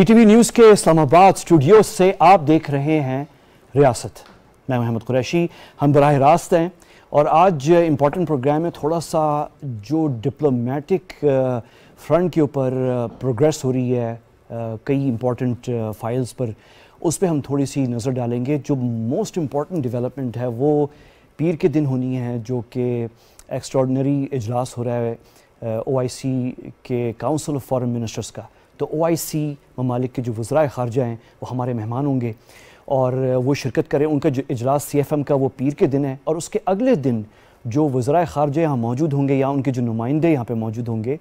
ETV news के Islamabad studio से आप देख रहे हैं रियासत मैं महमद कुरैशी हम बरह रास्त हैं और आज इम्पॉर्टेंट प्रोग्राम है थोड़ा सा जो डिप्लोमेटिक फ्रंट के ऊपर प्रोग्रेस हो रही है कई इम्पॉर्टेंट फाइल्स पर उस पर हम थोड़ी सी नज़र डालेंगे जो मोस्ट इम्पॉर्टेंट डेवलपमेंट है वो पीर के दिन होनी है जो कि एक्स्ट्रॉडनरी इजलास हो रहा है ओ आई सी के काउंसिल ऑफ फॉरन मिनिस्टर्स का तो ओ आई सी ममालिक के जो वज्रा खारजा हैं वो हमारे मेहमान होंगे और वो शिरकत करें उनका जो इजलास सी एफ एम का वो पीर के दिन है और उसके अगले दिन जो वज्रा खारजा यहाँ मौजूद होंगे या उनके जो नुमाइंदे यहाँ पर मौजूद होंगे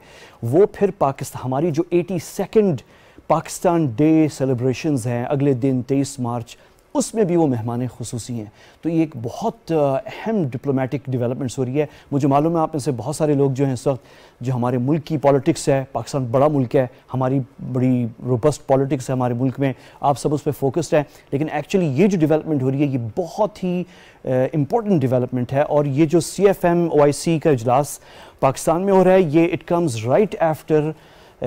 वो फिर पाकिस्तान हमारी जो eighty second Pakistan day celebration हैं अगले दिन तेईस मार्च उसमें भी वो मेहमान खसूसी हैं तो ये एक बहुत अहम डिप्लोमेटिक डेवलपमेंट्स हो रही है मुझे मालूम है आप में से बहुत सारे लोग जो हैं इस वक्त जो हमारे मुल्क की पॉलिटिक्स है पाकिस्तान बड़ा मुल्क है हमारी बड़ी रोबस्ट पॉलिटिक्स है हमारे मुल्क में आप सब उस पर फोकस्ड हैं लेकिन एक्चुअली ये जो डेवलपमेंट हो रही है ये बहुत ही इम्पोर्टेंट डिवेलपमेंट है और ये जो सी एफ एम ओ आई सी का अजलास पाकिस्तान में हो रहा है ये इट कम्स राइट आफ्टर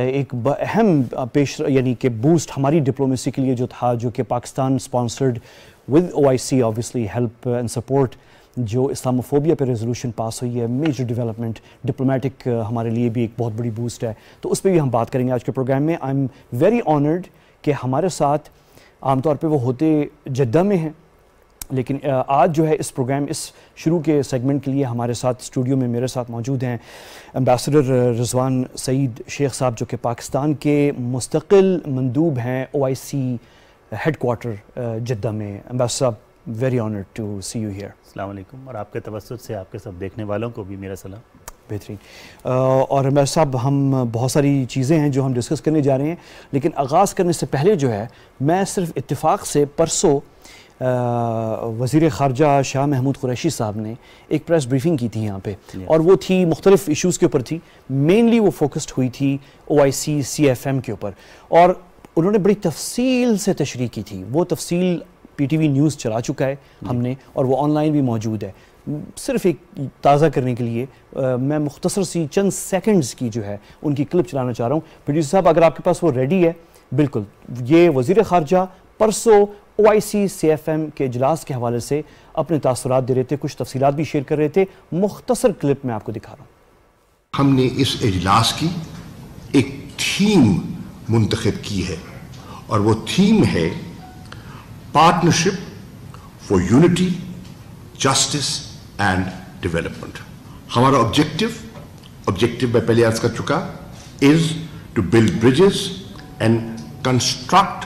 एक अहम पेश यानी कि बूस्ट हमारी डिप्लोमेसी के लिए जो था जो कि Pakistan sponsored with O I C obviously help and support जो इस्लामोफोबिया पे रेजोल्यूशन पास हुई है मेजर डेवलपमेंट डिप्लोमेटिक हमारे लिए भी एक बहुत बड़ी बूस्ट है तो उस पर भी हम बात करेंगे आज के प्रोग्राम में आई एम वेरी ऑनर्ड कि हमारे साथ आमतौर पर वो होते जद्दा में हैं लेकिन आज जो है इस प्रोग्राम इस शुरू के सेगमेंट के लिए हमारे साथ स्टूडियो में मेरे साथ मौजूद हैं एम्बेसडर रिजवान सईद शेख साहब जो कि पाकिस्तान के मुस्तकिल मंदूब हैं O I C headquarter Jeddah में एम्बेसडर साहब very honour to see you here अलैक्म और आपके तवसत से आपके सब देखने वालों को भी मेरा सलाम बेहतरीन और मेहर साहब हम बहुत सारी चीज़ें हैं जो हम डिस्कस करने जा रहे हैं लेकिन आगाज़ करने से पहले जो है मैं सिर्फ इत्तेफाक से परसों वज़ी ख़ारजा शाह महमूद कुरैशी साहब ने एक प्रेस ब्रीफिंग की थी यहाँ पे और वो थी मुख्तलिफ इशूज़ के ऊपर थी मेनली वो फोकस्ड हुई थी ओ I C C F M के ऊपर और उन्होंने बड़ी तफसील से तशरी की थी वो तफसील पी टी वी न्यूज़ चला चुका है हमने और वो ऑनलाइन भी मौजूद है सिर्फ एक ताज़ा करने के लिए आ, मैं मुख्तसर सी चंद सेकेंड्स की जो है उनकी क्लिप चलाना चाह रहा हूँ प्रोड्यूसर साहब अगर आपके पास वो रेडी है बिल्कुल ये वजीर खारजा परसों ओ I C C F M के अजलास के हवाले से अपने तासरात दे रहे थे कुछ तफसी भी शेयर कर रहे थे मुख्तसर क्लिप में आपको दिखा रहा हूँ हमने इस अजलास की एक थीम मुंतखब की है और वो थीम है partnership for unity justice and development हमारा ऑब्जेक्टिव ऑब्जेक्टिव मैं पहले आज कर चुका is to build bridges and construct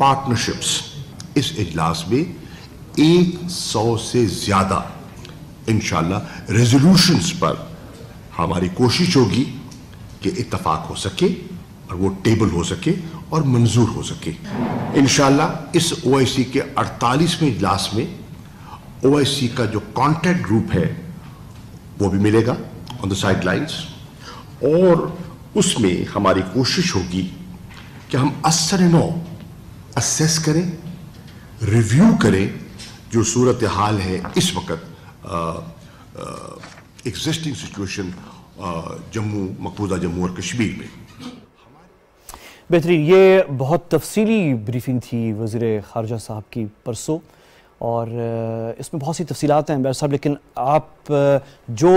partnerships इस इजलास में एक सौ से ज़्यादा इन रेजोल्यूशंस पर हमारी कोशिश होगी कि इतफाक़ हो सके और वो टेबल हो सके और मंजूर हो सके इन इस ओ आई सी के अड़तालीसवें इजलास में ओ आई सी का जो कॉन्टेक्ट ग्रुप है वो भी मिलेगा ऑन द साइड लाइन्स और उसमें हमारी कोशिश होगी कि हम असर नौ असेस करें रिव्यू करें जो सूरत हाल है इस वक्त एग्जिस्टिंग सिचुएशन जम्मू मकबूजा जम्मू और कश्मीर में बेहतरीन ये बहुत तफसीली ब्रीफिंग थी वजी ख़ारजा साहब की परसों और इसमें बहुत सी तफसीत हैं बैर साहब लेकिन आप जो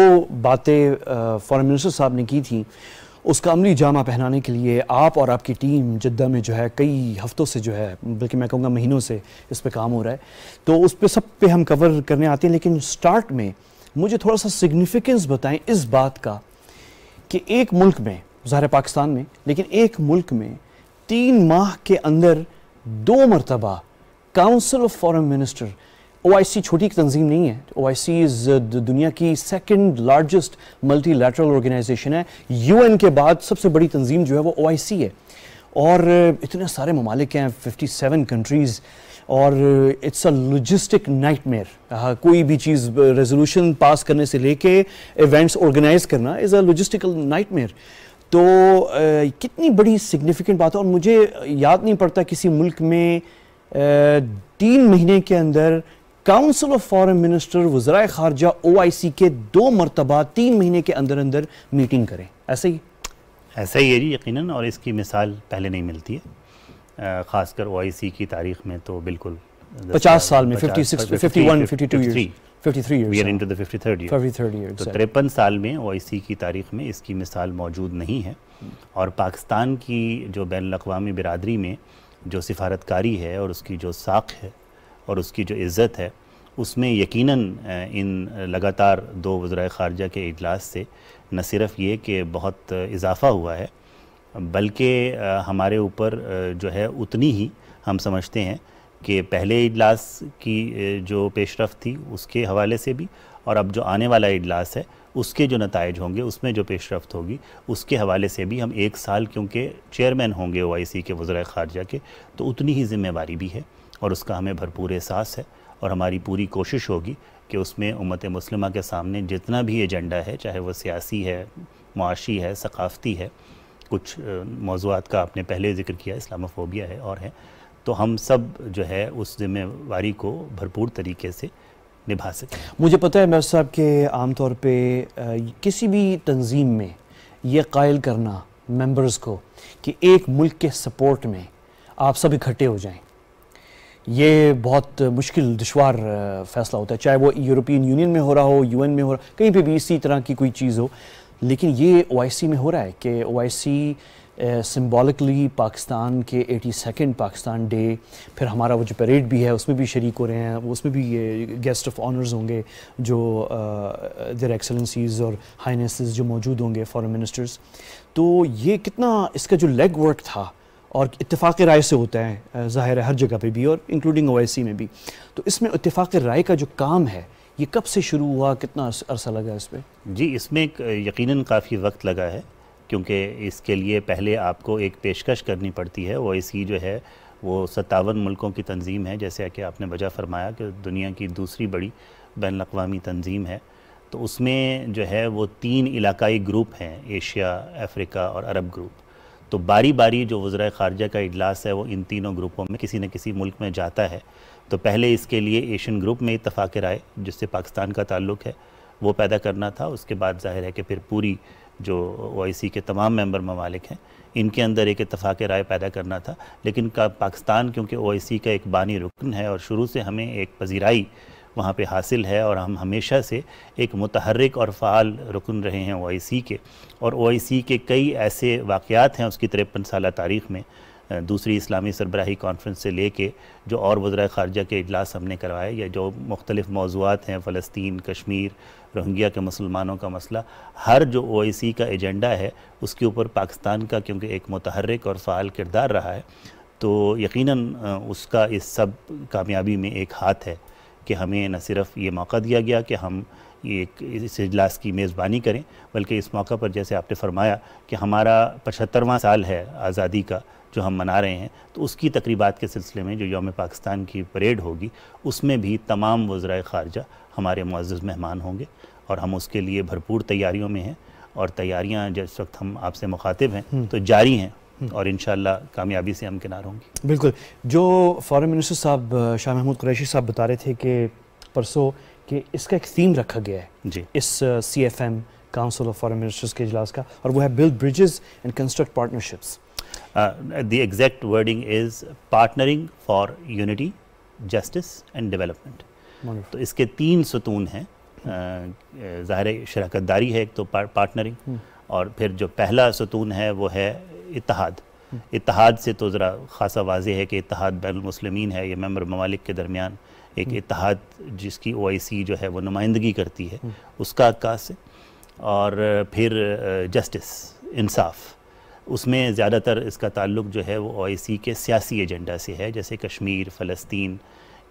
बातें फ़ॉरन मिनिस्टर साहब ने की थी उसका अमली जामा पहनाने के लिए आप और आपकी टीम जद्दा में जो है कई हफ़्तों से जो है बल्कि मैं कहूँगा महीनों से इस पर काम हो रहा है तो उस पर सब पे हम कवर करने आते हैं लेकिन स्टार्ट में मुझे थोड़ा सा सिग्निफिकेंस बताएं इस बात का कि एक मुल्क में ज़ाहिर पाकिस्तान में लेकिन एक मुल्क में तीन माह के अंदर दो मरतबा council of foreign minister O छोटी एक तंजीम नहीं है ओ आई सी दुनिया की second largest multilateral organisation है यू के बाद सबसे बड़ी तंजीम जो है वो ओ है और uh, इतने सारे ममालिक हैं 57 कंट्रीज़ और इट्स अ लॉजिस्टिक नाइटमेयर कोई भी चीज़ रेजोल्यूशन uh, पास करने से लेके इवेंट्स ऑर्गेनाइज करना इज़ अ लॉजिस्टिकल नाइटमेयर तो आ, uh, कितनी बड़ी सिग्निफिकेंट बात है और मुझे याद नहीं पड़ता किसी मुल्क में आ, तीन महीने के अंदर काउंसिल ऑफ फॉरेन मिनिस्टर वजरा खारजा ओ आई सी के दो मरतबा तीन महीने के अंदर अंदर मीटिंग करें ऐसे ही ऐसा ही है जी यकीनन और इसकी मिसाल पहले नहीं मिलती है ख़ासकर ओ आई सी की तारीख में तो बिल्कुल पचास साल में तिरपन साल में ओ तो की तारीख में इसकी मिसाल मौजूद नहीं है और पाकिस्तान की जो बैन अवी बरदरी में जो सिफारतकारी है और उसकी जो साख है और उसकी जो इज़्ज़त है उसमें यकीनन इन लगातार दो वज्राय ख़ारजा के अजलास से न सिर्फ़ ये कि बहुत इजाफ़ा हुआ है बल्कि हमारे ऊपर जो है उतनी ही हम समझते हैं कि पहले इजलास की जो पेशरफ थी उसके हवाले से भी और अब जो आने वाला इजलास है उसके जो नतज होंगे उसमें जो पेशरफ होगी उसके हवाले से भी हम एक साल क्योंकि चेयरमैन होंगे ओ आई सी के वज्राय ख़ारजा के तो उतनी ही जिम्मेवारी भी है और उसका हमें भरपूर एहसास है और हमारी पूरी कोशिश होगी कि उसमें उम्मत मुस्लिमा के सामने जितना भी एजेंडा है चाहे वो सियासी है माशी है सकाफ़ती है कुछ मौजूद का आपने पहले जिक्र किया इस्लामोफोबिया है और है तो हम सब जो है उस जिम्मेवारी को भरपूर तरीके से निभा सकें मुझे पता है मेर साहब के आम तौर पर किसी भी तंजीम में ये कायल करना मेम्बर्स को कि एक मुल्क के सपोर्ट में आप सब इकट्ठे हो जाएं ये बहुत मुश्किल दुशवार फैसला होता है चाहे वो यूरोपियन यूनियन में हो रहा हो यूएन में हो रहा कहीं पे भी इसी तरह की कोई चीज़ हो लेकिन ये ओआईसी में हो रहा है कि ओआईसी सिम्बॉलिकली पाकिस्तान के एटी सेकेंड पाकिस्तान डे फिर हमारा वो जो परेड भी है उसमें भी शरीक हो रहे हैं उसमें भी ये गेस्ट ऑफ ऑनर्स होंगे जो देर एक्सलेंसीज और हाइनेस जो मौजूद होंगे फॉरेन मिनिस्टर्स तो ये कितना इसका जो लेग वर्क था और इतफ़ाक़ राय से होता है ज़ाहिर है हर जगह पे भी और इंक्लूडिंग ओएसी में भी तो इसमें इतफ़ाक़ राय का जो काम है ये कब से शुरू हुआ कितना अरसा लगा इस पर जी इसमें यकीन काफ़ी वक्त लगा है क्योंकि इसके लिए पहले आपको एक पेशकश करनी पड़ती है ओ जो है वो सत्तावन मुल्कों की तंजीम है जैसे कि आपने वजह फरमाया कि दुनिया की दूसरी बड़ी बैन अवी तंजीम है तो उसमें जो है वो तीन इलाकाई ग्रुप हैं एशिया अफ्रीका और अरब ग्रुप तो बारी बारी जो वज्र खारजा का अजलास है वो इन तीनों ग्रुपों में किसी न किसी मुल्क में जाता है तो पहले इसके लिए एशियन ग्रुप में इतफाक़ राय जिससे पाकिस्तान का ताल्लुक है वो पैदा करना था उसके बाद जाहिर है कि फिर पूरी जो ओ के तमाम मेंबर ममालिक हैं इनके अंदर एक इतफाक़ राय पैदा करना था लेकिन का पाकिस्तान क्योंकि ओ का एक बानी रुकन है और शुरू से हमें एक पजीराई वहाँ पे हासिल है और हम हमेशा से एक मतहरक और फ़ाल रुकन रहे हैं ओ के और ओ के कई ऐसे वाक़ात हैं उसकी तिरपन साल तारीख़ में दूसरी इस्लामी सरबराही कॉन्फ्रेंस से लेके जो और वज्रा खारजा के अजलास हमने करवाए या जो मुख्तलिफ मौजूद हैं फ़लस्तीन कश्मीर रोहिंग्या के मुसलमानों का मसला हर जो ओ का एजेंडा है उसके ऊपर पाकिस्तान का क्योंकि एक मतहरक और फ़ाल किरदार रहा है तो यकीनन उसका इस सब कामयाबी में एक हाथ है कि हमें न सिर्फ ये मौका दिया गया कि हम एक इस अजलास की मेज़बानी करें बल्कि इस मौका पर जैसे आपने फरमाया कि हमारा पचहत्तरवा साल है आज़ादी का जो हम मना रहे हैं तो उसकी तकरीबा के सिलसिले में जो योम पाकिस्तान की परेड होगी उसमें भी तमाम वज्रा ख़ारजा हमारे मुआज़ मेहमान होंगे और हम उसके लिए भरपूर तैयारियों में हैं और तैयारियां जिस वक्त हम आपसे मुखातिब हैं तो जारी हैं Hmm. और इन कामयाबी से हम किनार होंगे बिल्कुल जो फॉरन मिनिस्टर साहब शाह महमूद कुरैशी साहब बता रहे थे कि परसों कि इसका एक थीम रखा गया है जी इस C F M council of foreign ministers के इजलास का और वो है build bridges and construct partnerships the exact wording is partnering for unity justice and development तो इसके तीन सतून हैं ज़ाहिर शराकत दारी है एक तो पार्टनरिंग hmm। और फिर जो पहला सतून है वो है इतिहाद इतिहाद से तो ज़रा ख़ासा वाज है कि इतिहाद बैलमसलमिन है या मेम्बर ममालिक के दरमियान एक हम्म। इतिहाद जिसकी ओ आई सी जो है वह नुमाइंदगी करती है उसका अक्का है और फिर जस्टिस इंसाफ उसमें ज़्यादातर इसका ताल्लुक जो है वो ओ आई सी के सियासी एजेंडा से है जैसे कश्मीर फ़लस्तीन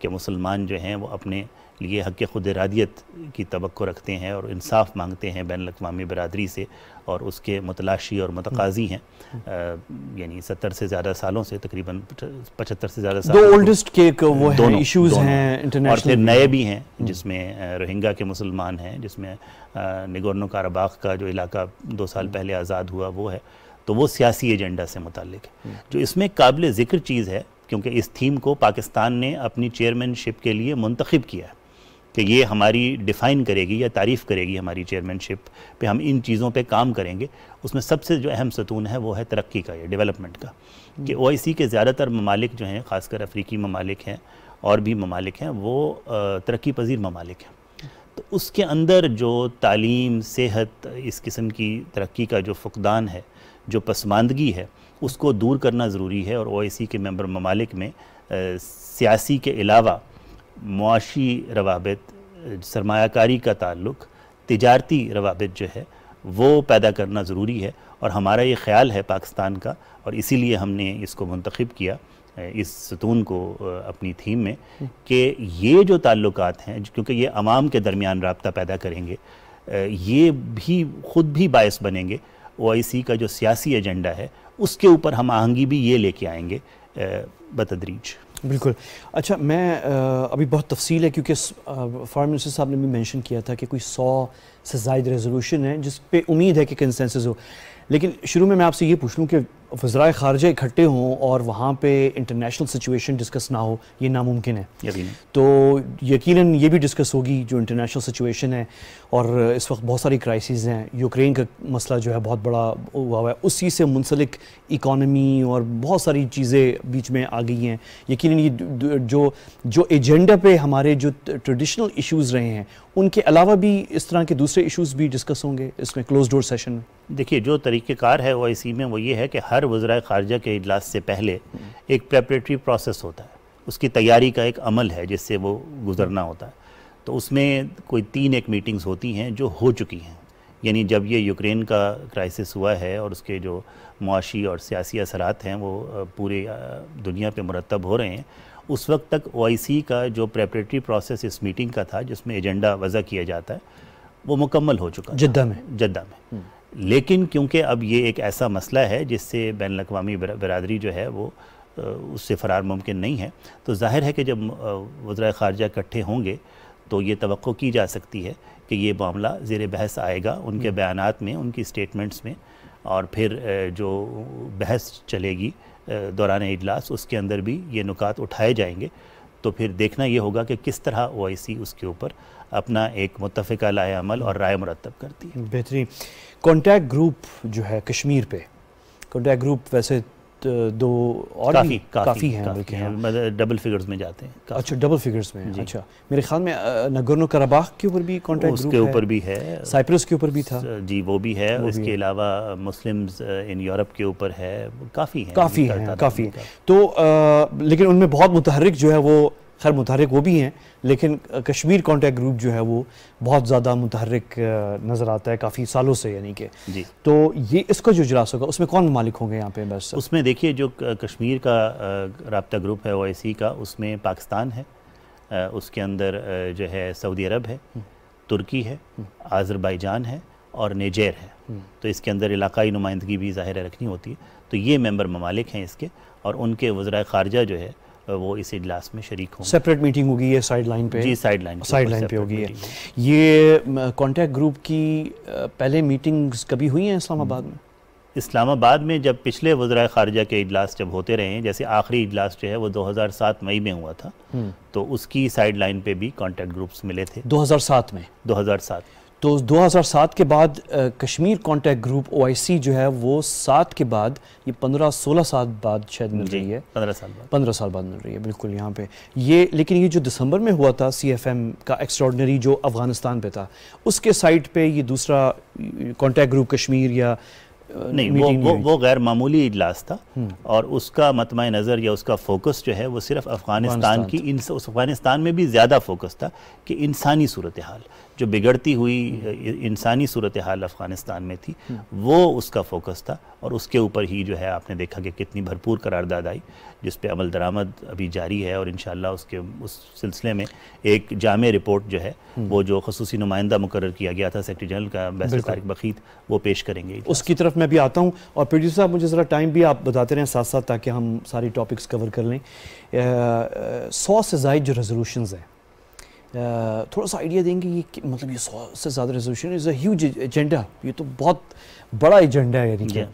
के मुसलमान जो हैं वो अपने लिए हक़ खुद इरादियत की तो रखते हैं और इंसाफ मांगते हैं बैन अवी बरदरी से और उसके मतलाशी और मतकाजी हैं यानी सत्तर से ज़्यादा सालों से तकरीबन पचहत्तर से ज़्यादा साल ओल्डेस्ट के वो दोनों इश्यूज हैं इंटरनेशनल और फिर नए भी हैं हम्म। जिसमें रोहिंगा के मुसलमान हैं जिसमें निगोर्नो काराबाग का जो इलाका दो साल हम्म। पहले आज़ाद हुआ वो है तो वो सियासी एजेंडा से मुतक है हम्म। जो इसमें काबिल ज़िक्र चीज़ है क्योंकि इस थीम को पाकिस्तान ने अपनी चेयरमैनशिप के लिए मंतखब किया है कि ये हमारी डिफ़ाइन करेगी या तारीफ़ करेगी हमारी चेयरमैनशिप पे हम इन चीज़ों पे काम करेंगे उसमें सबसे जो अहम सतून है वो है तरक्की का या डेवलपमेंट का कि ओ हम्म। के ज़्यादातर ममालिक जो हैं ख़ासकर अफ्रीकी ममालिक हैं और भी ममालिक हैं वो तरक्की पजीर ममालिक हैं तो उसके अंदर जो तालीम सेहत इस किस्म की तरक्की का जो फुकदान है जो पसमानदगी है उसको दूर करना ज़रूरी है और ओ के मेम्बर ममालिक में सियासी के अलावा मुआशी रवाबित सरमाकारी का ताल्लुक तजारती रवाबित जो है वो पैदा करना ज़रूरी है और हमारा ये ख्याल है पाकिस्तान का और इसीलिए हमने इसको मंतखब किया इस सतून को अपनी थीम में कि ये जो ताल्लुक हैं क्योंकि ये आवाम के दरमियान रबता पैदा करेंगे ये भी ख़ुद भी बायस बनेंगे ओ आई सी का जो सियासी एजेंडा है उसके ऊपर हम आहंगी भी ये लेके आएंगे बतदरीज बिल्कुल अच्छा मैं अभी बहुत तफसील है क्योंकि फॉरन मिनिस्टर साहब ने भी मेंशन किया था कि कोई सौ से जायद रेजोल्यूशन है जिस पे उम्मीद है कि कंसेंसस हो लेकिन शुरू में मैं आपसे ये पूछ लूँ कि वज्राय खारजा इकट्ठे हों और वहाँ पे इंटरनेशनल सिचुएशन डिस्कस ना हो ये नामुमकिन है तो यकीनन ये भी डिस्कस होगी जो इंटरनेशनल सिचुएशन है और इस वक्त बहुत सारी क्राइसिस हैं यूक्रेन का मसला जो है बहुत बड़ा हुआ हुआ है उसी से मुंसलिक इकॉनमी और बहुत सारी चीज़ें बीच में आ गई हैं यकीन ये जो जो एजेंडा पे हमारे जो ट्रेडिशनल इशूज़ रहे हैं उनके अलावा भी इस तरह के दूसरे इशूज़ भी डिस्कस होंगे इसमें क्लोज डोर सेशन में देखिए जो तरीक़ेकार है ओ में वो ये है कि हर हर वज्राय खारजा के अजलास से पहले एक प्रेपरेटरी प्रोसेस होता है उसकी तैयारी का एक अमल है जिससे वो गुजरना होता है तो उसमें कोई तीन एक मीटिंग्स होती हैं जो हो चुकी हैं यानी जब ये यूक्रेन का क्राइसिस हुआ है और उसके जो मुआशी और सियासी असरात हैं वो पूरे दुनिया पे मुरतब हो रहे हैं उस वक्त तक ओ का जो प्रेपरेटरी प्रोसेस इस मीटिंग का था जिसमें एजेंडा वज़ा किया जाता है वो मुकम्मल हो चुका है जद्दा में जद्दा में हम्म। लेकिन क्योंकि अब ये एक ऐसा मसला है जिससे बैन अवी बरदरी जो है वो उससे फ़रार मुमकिन नहीं है तो जाहिर है कि जब वज्रा ख़ारजा इकट्ठे होंगे तो ये तो की जा सकती है कि ये मामला ज़ेर बहस आएगा उनके हम्म। बयान में उनकी स्टेटमेंट्स में और फिर जो बहस चलेगी दौरान इजलास उसके अंदर भी ये नुकात उठाए जाएंगे तो फिर देखना ये होगा कि किस तरह ओ उसके ऊपर अपना एक मुतफ़ा लाए अमल और राय मुरतब करती है बेहतरीन कॉन्टैक्ट ग्रुप जो है कश्मीर पे कॉन्टैक्ट ग्रुप वैसे दो और काफ़ी काफ़ी, काफ़ी हैं काफी बल्कि हैं डबल मतलब फिगर्स में जाते हैं अच्छा डबल फिगर्स में अच्छा मेरे ख्याल में नगरनो करबाख के ऊपर भी कॉन्ट्रैक्ट उसके ऊपर भी है साइप्रस के ऊपर भी था जी वो भी है वो इसके अलावा मुस्लिम्स इन यूरोप के ऊपर है काफ़ी हैं काफ़ी हैं काफ़ी तो लेकिन उनमें बहुत मुतहरिक जो है वो खैर मुतहरक वो भी हैं लेकिन कश्मीर कॉन्टैक्ट ग्रुप जो है वो बहुत ज़्यादा मुतहरक नज़र आता है काफ़ी सालों से यानी कि जी तो ये इसका जो इजलास होगा उसमें कौन मालिक होंगे यहाँ पे बस उसमें देखिए जो कश्मीर का रबता ग्रुप है ओ का उसमें पाकिस्तान है उसके अंदर जो है सऊदी अरब है हम्म। तुर्की है हम्म। आज़रबाईजान है और नेजेर है हम्म। तो इसके अंदर इलाकाई नुमाइंदगी भी ज़ाहिर रखनी होती है तो ये मेंबर ममालिक हैं इसके और उनके वज़रा ख़ारजा जो है वो इस इजलास में शरीक हों सेपरेट मीटिंग होगी ये साइड लाइन पे जी साइड लाइन साइड लाइन पे होगी ये कॉन्टैक्ट ग्रुप की पहले मीटिंग्स कभी हुई हैं इस्लामाबाद में हम्म। इस्लामाबाद में जब पिछले वज्रा खारजा के इजलास जब होते रहे जैसे आखिरी इजलास जो है वो 2007 मई में हुआ था हम्म। तो उसकी साइड लाइन पे भी कॉन्टैक्ट ग्रुप्स मिले थे 2007 में 2007 में तो 2007 के बाद कश्मीर कांटेक्ट ग्रुप ओआईसी जो है वो सात के बाद ये पंद्रह सोलह साल बाद शायद मिल रही है पंद्रह साल बाद पंद्रह साल बाद मिल रही है बिल्कुल यहाँ पे ये लेकिन ये जो दिसंबर में हुआ था सीएफएम का एक्स्ट्रॉडनरी जो अफगानिस्तान पे था उसके साइड पे ये दूसरा कांटेक्ट ग्रुप कश्मीर या नहीं वो वो, वो गैर मामूली इजलास था हम्म। और उसका मतम नज़र या उसका फोकस जो है वो सिर्फ अफगानिस्तान की इन उस अफगानिस्तान में भी ज़्यादा फोकस था कि इंसानी सूरत हाल जो बिगड़ती हुई हम्म। इंसानी सूरत हाल अफगानिस्तान में थी हम्म। वो उसका फोकस था और उसके ऊपर ही जो है आपने देखा कि कितनी भरपूर करारदाद आई जिस पे अमल दरामद अभी जारी है और इन उसके उस सिलसिले में एक जाम रिपोर्ट जो है हम्म। वो जो खसूसी नुमाइंदा मुकर किया गया था सेक्रटरी जनरल का बैसर तारिक बखीत वो पेश करेंगे उसकी तरफ मैं भी आता हूँ और प्रोड्यूसर साहब मुझे ज़रा टाइम भी आप बताते रहें साथ साथ ताकि हम सारी टॉपिक्स कवर कर लें सौ से जायद जो रेजोलूशन हैं थोड़ा सा आइडिया देंगे ये मतलब ये सौ से ज़्यादा रेजोलूशन इज़ अ एजेंडा ये तो बहुत बड़ा एजेंडा है यानी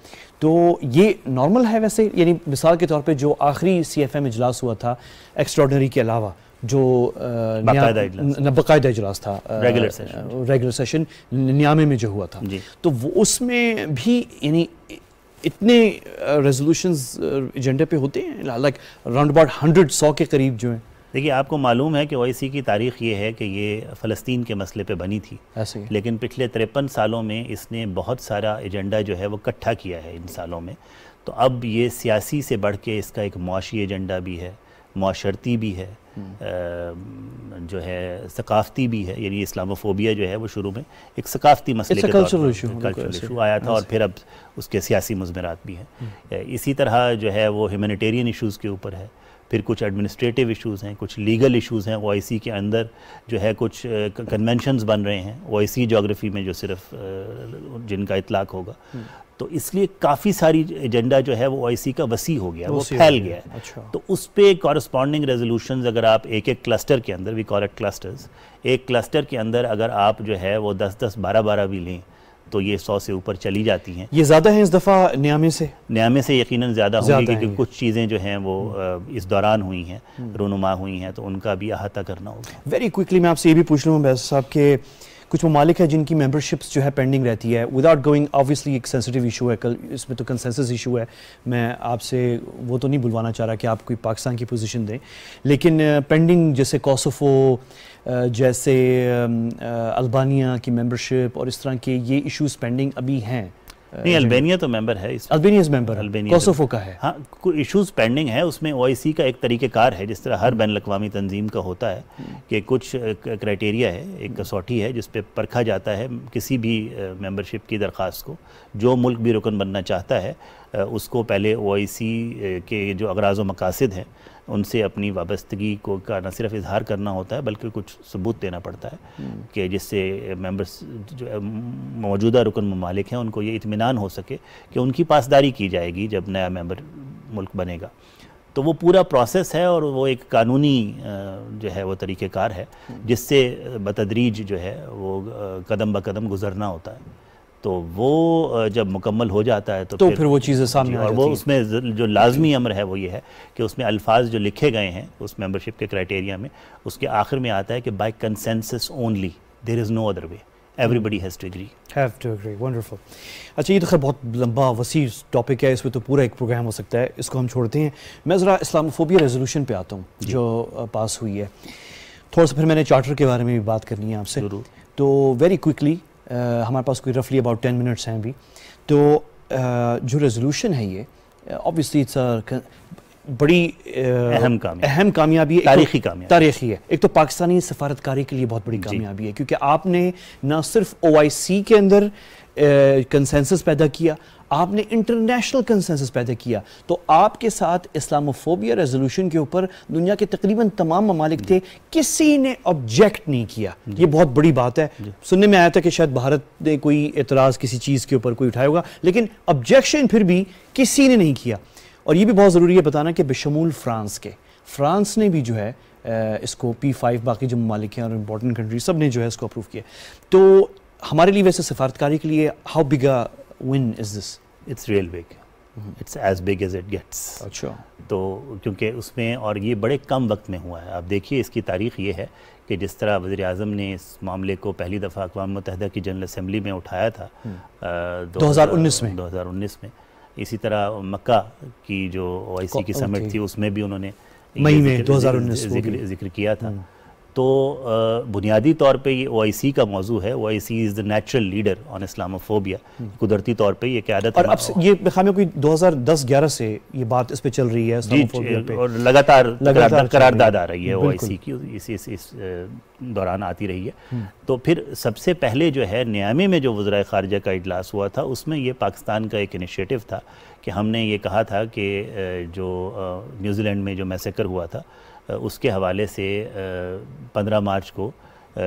तो ये नॉर्मल है वैसे यानी मिसाल के तौर पे जो आखिरी सी एफ एम इजलास हुआ था एक्स्ट्रॉडनरी के अलावा जो बाकायदा इजलास था regular session regular session Niamey में जो हुआ था तो वो उसमें भी यानी इतने रेजोल्यूशन एजेंडे पे होते हैं लाइक राउंड अबाउट हंड्रेड सौ के करीब जो हैं देखिए आपको मालूम है कि ओ की तारीख ये है कि ये फ़लस्तीन के मसले पे बनी थी हाँ लेकिन पिछले तिरपन सालों में इसने बहुत सारा एजेंडा जो है वो इकट्ठा किया है इन सालों में तो अब ये सियासी से बढ़ के इसका एक मुआशी एजेंडा भी है माशरती भी है हम्म। जो है सकाफ़ती भी है यानी इस्लामोफोबिया जो है वो शुरू में एक सकाफ़ती मसले इशू आया था हाँ और फिर अब उसके सियासी मजमरात भी हैं हम्म। इसी तरह जो है वो ह्यूमनिटेरियन इशूज़ के ऊपर है फिर कुछ एडमिनिस्ट्रेटिव इश्यूज़ हैं कुछ लीगल इश्यूज़ हैं ओ के अंदर जो है कुछ कन्वेंशनस बन रहे हैं ओ आई जोग्राफ़ी में जो सिर्फ जिनका इतलाक होगा हम्म। तो इसलिए काफ़ी सारी एजेंडा जो है वो ओआईसी का वसी हो गया वो फैल गया है अच्छा। तो उस पर कॉरस्पॉन्डिंग रेजोल्यूशन अगर आप एक एक क्लस्टर के अंदर वी कॉल एट क्लस्टर्स एक क्लस्टर के अंदर अगर आप जो है वो दस दस बारह बारह भी लें तो ये सौ से ऊपर चली जाती हैं ये ज़्यादा हैं इस दफ़ा न्यामे से न्यामे से यकीनन ज़्यादा होगी क्योंकि कुछ चीज़ें जो हैं वो हम्म। इस दौरान हुई हैं हम्म। रोनुमा हुई हैं तो उनका भी अहाता करना होगा वेरी क्विकली मैं आपसे ये भी पूछ लूँ बैस साहब के कुछ ममालिक है जिनकी मेम्बरशिप्स जो है पेंडिंग रहती है विदाउट गोइंग ऑब्वियसली एक सेंसिटिव इशू है कल इसमें तो कंसेंसस इशू है मैं आपसे वो तो नहीं बुलवाना चाह रहा कि आप कोई पाकिस्तान की पोजीशन दें लेकिन पेंडिंग जैसे कॉसोफो जैसे अल्बानिया की मेम्बरशिप और इस तरह के ये इशूज़ पेंडिंग अभी हैं नहीं अल्बेनिया तो मेंबर है अल्बेनिया मेंबर अल्बेनिया कोसोवो का है हाँ कुछ इश्यूज पेंडिंग है उसमें ओ का एक तरीक़ेकार है जिस तरह हर बैन अवी तंजीम का होता है कि कुछ क्राइटेरिया है एक कसौटी है जिसपे परखा जाता है किसी भी मेंबरशिप की दरख्वास्त को जो मुल्क भी रुकन बनना चाहता है उसको पहले ओ के जो अगराज व मकासद हैं उनसे अपनी वाबस्तगी को का न सिर्फ इजहार करना होता है बल्कि कुछ सबूत देना पड़ता है हम्म। कि जिससे मेंबर्स जो मौजूदा रुकन ममालिक हैं उनको ये इतमान हो सके कि उनकी पासदारी की जाएगी जब नया मेंबर मुल्क बनेगा तो वो पूरा प्रोसेस है और वो एक कानूनी जो है वो तरीक़ेकार है हम्म। जिससे बतदरीज जो है वो कदम ब कदम गुजरना होता है तो वो जब मुकम्मल हो जाता है तो, तो फिर, फिर वो चीज़ें सामने और वो उसमें जो लाजमी अमर है वो ये है कि उसमें अल्फाज जो लिखे गए हैं उस मेम्बरशिप के क्राइटेरिया में उसके आखिर में आता है कि by consensus only there is no other way everybody has to agree have to agree wonderful अच्छा ये तो खैर बहुत लंबा वसी टॉपिक है इसमें तो पूरा एक प्रोग्राम हो सकता है इसको हम छोड़ते हैं मैं ज़रा इस्लामोफोबिया रेजोलूशन पे आता हूँ जो पास हुई है थोड़ा सा फिर मैंने चार्टर के बारे में भी बात करनी है आपसे तो वेरी क्विकली हमारे पास कोई रफली अबाउट टेन मिनट्स हैं अभी तो जो रेजोल्यूशन है ये ऑब्वियसली इट्स बड़ी अहम कामयाबी अहम कामयाबी तो तारीखी कामयाबी तारीखी है एक तो पाकिस्तानी सफारतकारी के लिए बहुत बड़ी कामयाबी है क्योंकि आपने ना सिर्फ ओ के अंदर कंसेंसस पैदा किया आपने इंटरनेशनल कंसेंसस पैदा किया तो आपके साथ इस्लामोफोबिया रेजोल्यूशन के ऊपर दुनिया के तकरीबन तमाम ममालिक थे किसी ने ऑब्जेक्ट नहीं किया ये बहुत बड़ी बात है सुनने में आया था कि शायद भारत ने कोई एतराज़ किसी चीज़ के ऊपर कोई उठाया होगा लेकिन ऑब्जेक्शन फिर भी किसी ने नहीं किया और ये भी बहुत ज़रूरी है बताना कि बशमूल फ्रांस के फ्रांस ने भी जो है इसको पी फाइव बाकी जो ममालिक हैं और इम्पोर्टेंट कंट्री सब ने जो है इसको अप्रूव किया तो हमारे लिए वैसे सफारतकारी के लिए how big a win is this it's real big it's as big as it gets अच्छा तो क्योंकि उसमें और ये बड़े कम वक्त में हुआ है आप देखिए इसकी तारीख ये है कि जिस तरह वजी अजम ने इस मामले को पहली दफ़ा अकवा मतहद की जनरल असम्बली में उठाया था hmm. दो हज़ार उन्नीस में दो हज़ार उन्नीस में इसी तरह मक्का की जो ओ आई सी की समिट थी उसमें भी उन्होंने मई में दो हज़ार उन्नीस जिक्र किया था hmm. तो बुनियादी तौर पे ये ओ का मौजू है O is the natural leader on Islamophobia कुदरती तौर पे ये क्यादत और अब ये दो हज़ार 2010-11 से ये बात इस पे चल रही है पे। और लगातार लगातार करारदाद आ रही है ओ की इस, इस, इस दौरान आती रही है हम्म। तो फिर सबसे पहले जो है न्यामी में जो वज्राय खारजा का इजलास हुआ था उसमें ये पाकिस्तान का एक इनिशिएटिव था कि हमने ये कहा था कि जो न्यूजीलैंड में जो मैसेकर हुआ था उसके हवाले से पंद्रह मार्च को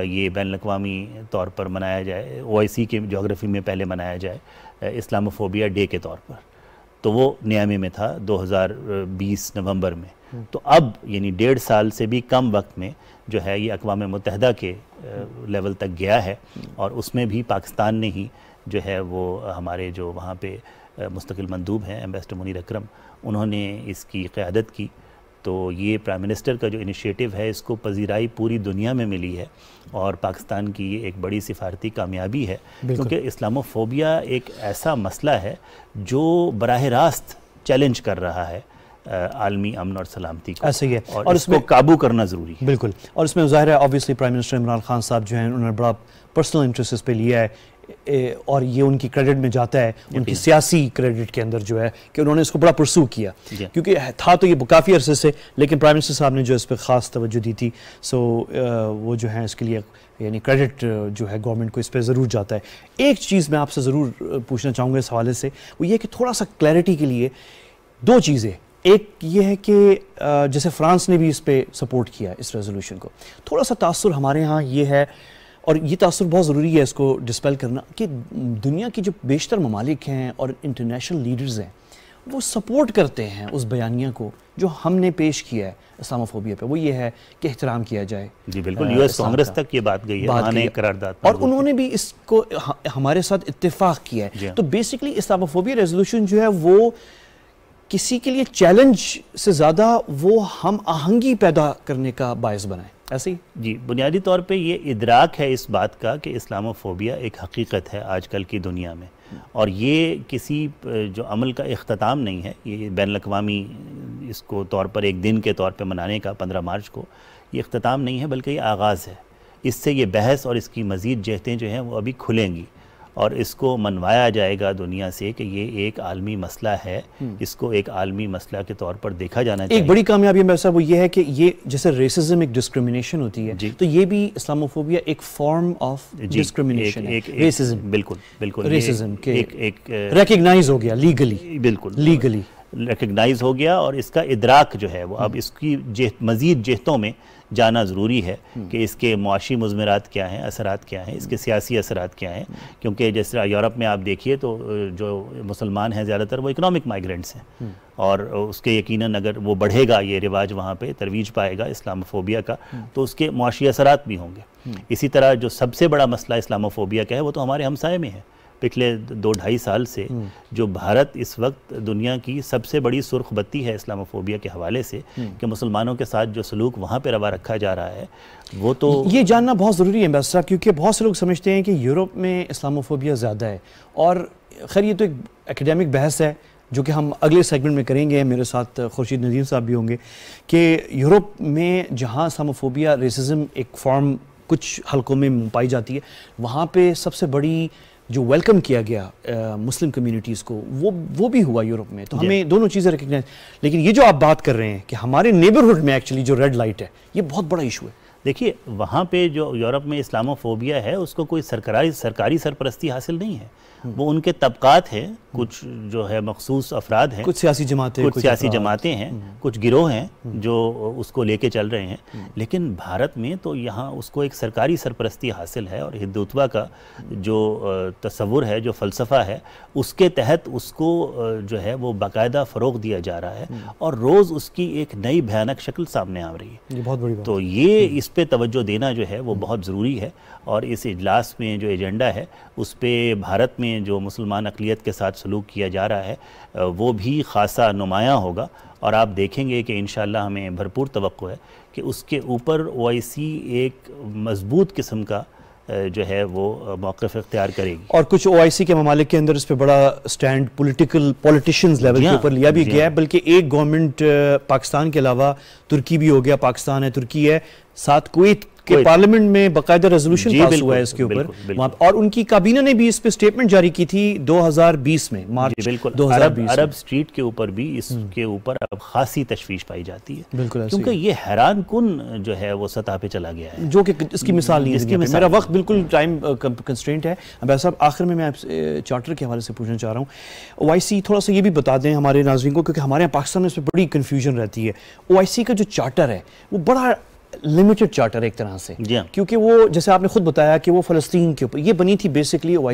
ये बैन अवी तौर पर मनाया जाए ओ आई सी के जोग्राफ़ी में पहले मनाया जाए इस्लामोफोबिया डे के तौर पर तो वो नियामी में था 2020 नवंबर में हम्म। तो अब यानी डेढ़ साल से भी कम वक्त में जो है ये अकवा मुतहदा के लेवल तक गया है हम्म। और उसमें भी पाकिस्तान ने ही जो है वो हमारे जो वहाँ पे मुस्तकिल मंदूब हैं एम्बेसडर मुनीर अक्रम उन्होंने इसकी क़्यादत की तो ये प्राइम मिनिस्टर का जो इनिशिएटिव है इसको पजीराई पूरी दुनिया में मिली है और पाकिस्तान की ये एक बड़ी सिफारती कामयाबी है क्योंकि इस्लामोफोबिया एक ऐसा मसला है जो बरह रास्त चैलेंज कर रहा है आलमी अमन और सलामती को ऐसे ही है और, और इसको काबू करना ज़रूरी है बिल्कुल और इसमें ज़ाहिर है obviously prime minister Imran Khan साहब जो हैं उन्होंने बड़ा पर्सनल इंटरेस्ट पे पर लिया है और ये उनकी क्रेडिट में जाता है उनकी सियासी क्रेडिट के अंदर जो है कि उन्होंने इसको बड़ा प्रसू किया क्योंकि था तो ये काफ़ी अरसे से लेकिन प्राइम मिनिस्टर साहब ने जो इस पर ख़ास तवज्जो दी थी सो वो जो है इसके लिए यानी क्रेडिट जो है गवर्नमेंट को इस पर ज़रूर जाता है एक चीज़ मैं आपसे ज़रूर पूछना चाहूँगा इस हवाले से वो ये कि थोड़ा सा क्लैरिटी के लिए दो चीज़ें एक ये है कि जैसे फ्रांस ने भी इस पर सपोर्ट किया इस रेजोल्यूशन को थोड़ा सा तासर हमारे यहाँ ये है और ये तसर बहुत ज़रूरी है इसको डिस्पेल करना कि दुनिया के जो बेशतर ममालिक हैं और इंटरनेशनल लीडर्स हैं वो सपोर्ट करते हैं उस बयानिया को जो हमने पेश किया है इस्लामोफोबिया पे वो ये है कि एहतराम किया जाए जी बिल्कुल यूएस कांग्रेस तक ये बात गई है बात करारदाद और उन्होंने भी इसको हमारे साथ इत्तेफाक किया है हाँ। तो बेसिकली इस्लामोफोबिया रेजोल्यूशन जो है वो किसी के लिए चैलेंज से ज़्यादा वो हम आहंगी पैदा करने का बायस बनाए ऐसे ही जी बुनियादी तौर पे ये इदराक है इस बात का कि इस्लामोफोबिया एक हकीकत है आजकल की दुनिया में और ये किसी जो अमल का अख्ताम नहीं है ये बैन अवी इसको तौर पर एक दिन के तौर पे मनाने का पंद्रह मार्च को ये अख्ताम नहीं है बल्कि ये आगाज़ है इससे ये बहस और इसकी मज़ीद जहतें जो हैं वो अभी खुलेंगी और इसको मनवाया जाएगा दुनिया से कि ये एक आलमी मसला है हम्म। इसको एक आलमी मसला के तौर पर देखा जाना चाहिए एक बड़ी कामयाबी मेरे साहब वो ये है कि ये जैसे रेसिज्म एक डिस्क्रिमिनेशन होती है तो ये भी इस्लामोफोबिया एक फॉर्म ऑफ डिस्क्रिमिनेशन एक, एक रेसिज्म बिल्कुल बिल्कुल रेसिज्म के एक, एक, एक रिकग्नाइज हो गया लीगली बिल्कुल लीगली रिकगनाइज हो गया और इसका इदराक जो है वो अब हम्म। इसकी जे मज़ीद जहतों में जाना ज़रूरी है हम्म। कि इसके मुआशी मजमरत क्या हैं असरात क्या हैं इसके हम्म। सियासी असरात क्या हैं क्योंकि जैसे यूरोप में आप देखिए तो जो मुसलमान हैं ज़्यादातर वो इकनॉमिक माइग्रेंट्स हैं और उसके यकीन अगर वो बढ़ेगा ये रिवाज वहाँ पर तरवीज पाएगा इस्लामोफोबिया का तो उसके मुआशी असरात भी होंगे इसी तरह जो सबसे बड़ा मसला इस्लामोफोबिया का है वो तो हमारे हमसाए में है पिछले दो ढाई साल से हम्म। जो भारत इस वक्त दुनिया की सबसे बड़ी सुर्ख बत्ती है इस्लामोफोबिया के हवाले से हम्म। कि मुसलमानों के साथ जो सलूक वहाँ पर रवा रखा जा रहा है वो तो ये जानना बहुत ज़रूरी है एम्बेसडर क्योंकि बहुत से लोग समझते हैं कि यूरोप में इस्लामोफोबिया ज़्यादा है और खैर ये तो एक एकेडमिक बहस है जो कि हम अगले सेगमेंट में करेंगे मेरे साथ खुर्शीद नदीम साहब भी होंगे कि यूरोप में जहाँ इस्लामोफोबिया रेसिज्म एक फॉर्म कुछ हलकों में पाई जाती है वहाँ पर सबसे बड़ी जो वेलकम किया गया मुस्लिम कम्युनिटीज़ को वो वो भी हुआ यूरोप में तो हमें दोनों चीज़ें रिकगनाइज लेकिन ये जो आप बात कर रहे हैं कि हमारे नेबरहुड में एक्चुअली जो रेड लाइट है ये बहुत बड़ा इशू है देखिए वहाँ पे जो यूरोप में इस्लामोफोबिया है उसको कोई सरकारी सरकारी सरपरस्ती हासिल नहीं है वो उनके तबकात हैं कुछ जो है मखसूस अफराद हैं कुछ सियासी जमातें कुछ, सियासी जमातें हैं हम्म। कुछ गिरोह हैं हम्म। जो उसको लेके चल रहे हैं हम्म। लेकिन भारत में तो यहाँ उसको एक सरकारी सरपरस्ती हासिल है और हिंदुत्वा का जो तस्वुर है जो फ़लसफ़ा है उसके तहत उसको जो है वो बाकायदा फ़रोग दिया जा रहा है और रोज़ उसकी एक नई भयानक शक्ल सामने आ रही है बहुत बड़ी तो ये इस पर तोज्जो देना जो है वो बहुत ज़रूरी है और इस इजलास में जो एजेंडा है उस पर भारत में में जो मुसलमान अकलीत के साथ सलूक किया जा रहा है वो भी खासा नुमाया होगा और आप देखेंगे कि इन हमें भरपूर तो है कि उसके ऊपर ओ एक मज़बूत किस्म का जो है वो मौक़ अख्तियार करेगी और कुछ ओ आई सी के ममालिक के अंदर इस पर बड़ा स्टैंड पोलिटिकल पॉलिटिशियंस लेवल के हाँ, ऊपर लिया भी गया हाँ। है बल्कि एक गवर्नमेंट पाकिस्तान के अलावा तुर्की भी हो गया पाकिस्तान है तुर्की है साथ कोई कि पार्लियामेंट में बकायदा रेजोल्यूशन पास हुआ है इसके ऊपर और उनकी काबीना ने भी इस पे स्टेटमेंट जारी की थी 2020 में मार्च बिल्कुल 2020 अरब, अरब स्ट्रीट के ऊपर भी इसके हम्म। ऊपर अब खासी तशवीश पाई जाती है बिल्कुल क्योंकि ये हैरान कुन जो है वो सतह पे चला गया है जो कि इसकी मिसाल नहीं इसकी मिसाल मेरा वक्त बिल्कुल टाइम हम्म। कंस्ट्रेंट है अब ऐसा आखिर में मैं आपसे चार्टर के हवाले से पूछना चाह रहा हूँ ओ थोड़ा सा ये भी बता दें हमारे नाजरन को क्योंकि हमारे यहाँ पाकिस्तान में इस पर बड़ी कन्फ्यूजन रहती है ओ का जो चार्टर है वो बड़ा लिमिटेड चार्टर एक तरह से हाँ। क्योंकि वो जैसे आपने खुद बताया कि वो फलस्तीन के ऊपर ये बनी थी बेसिकली ओ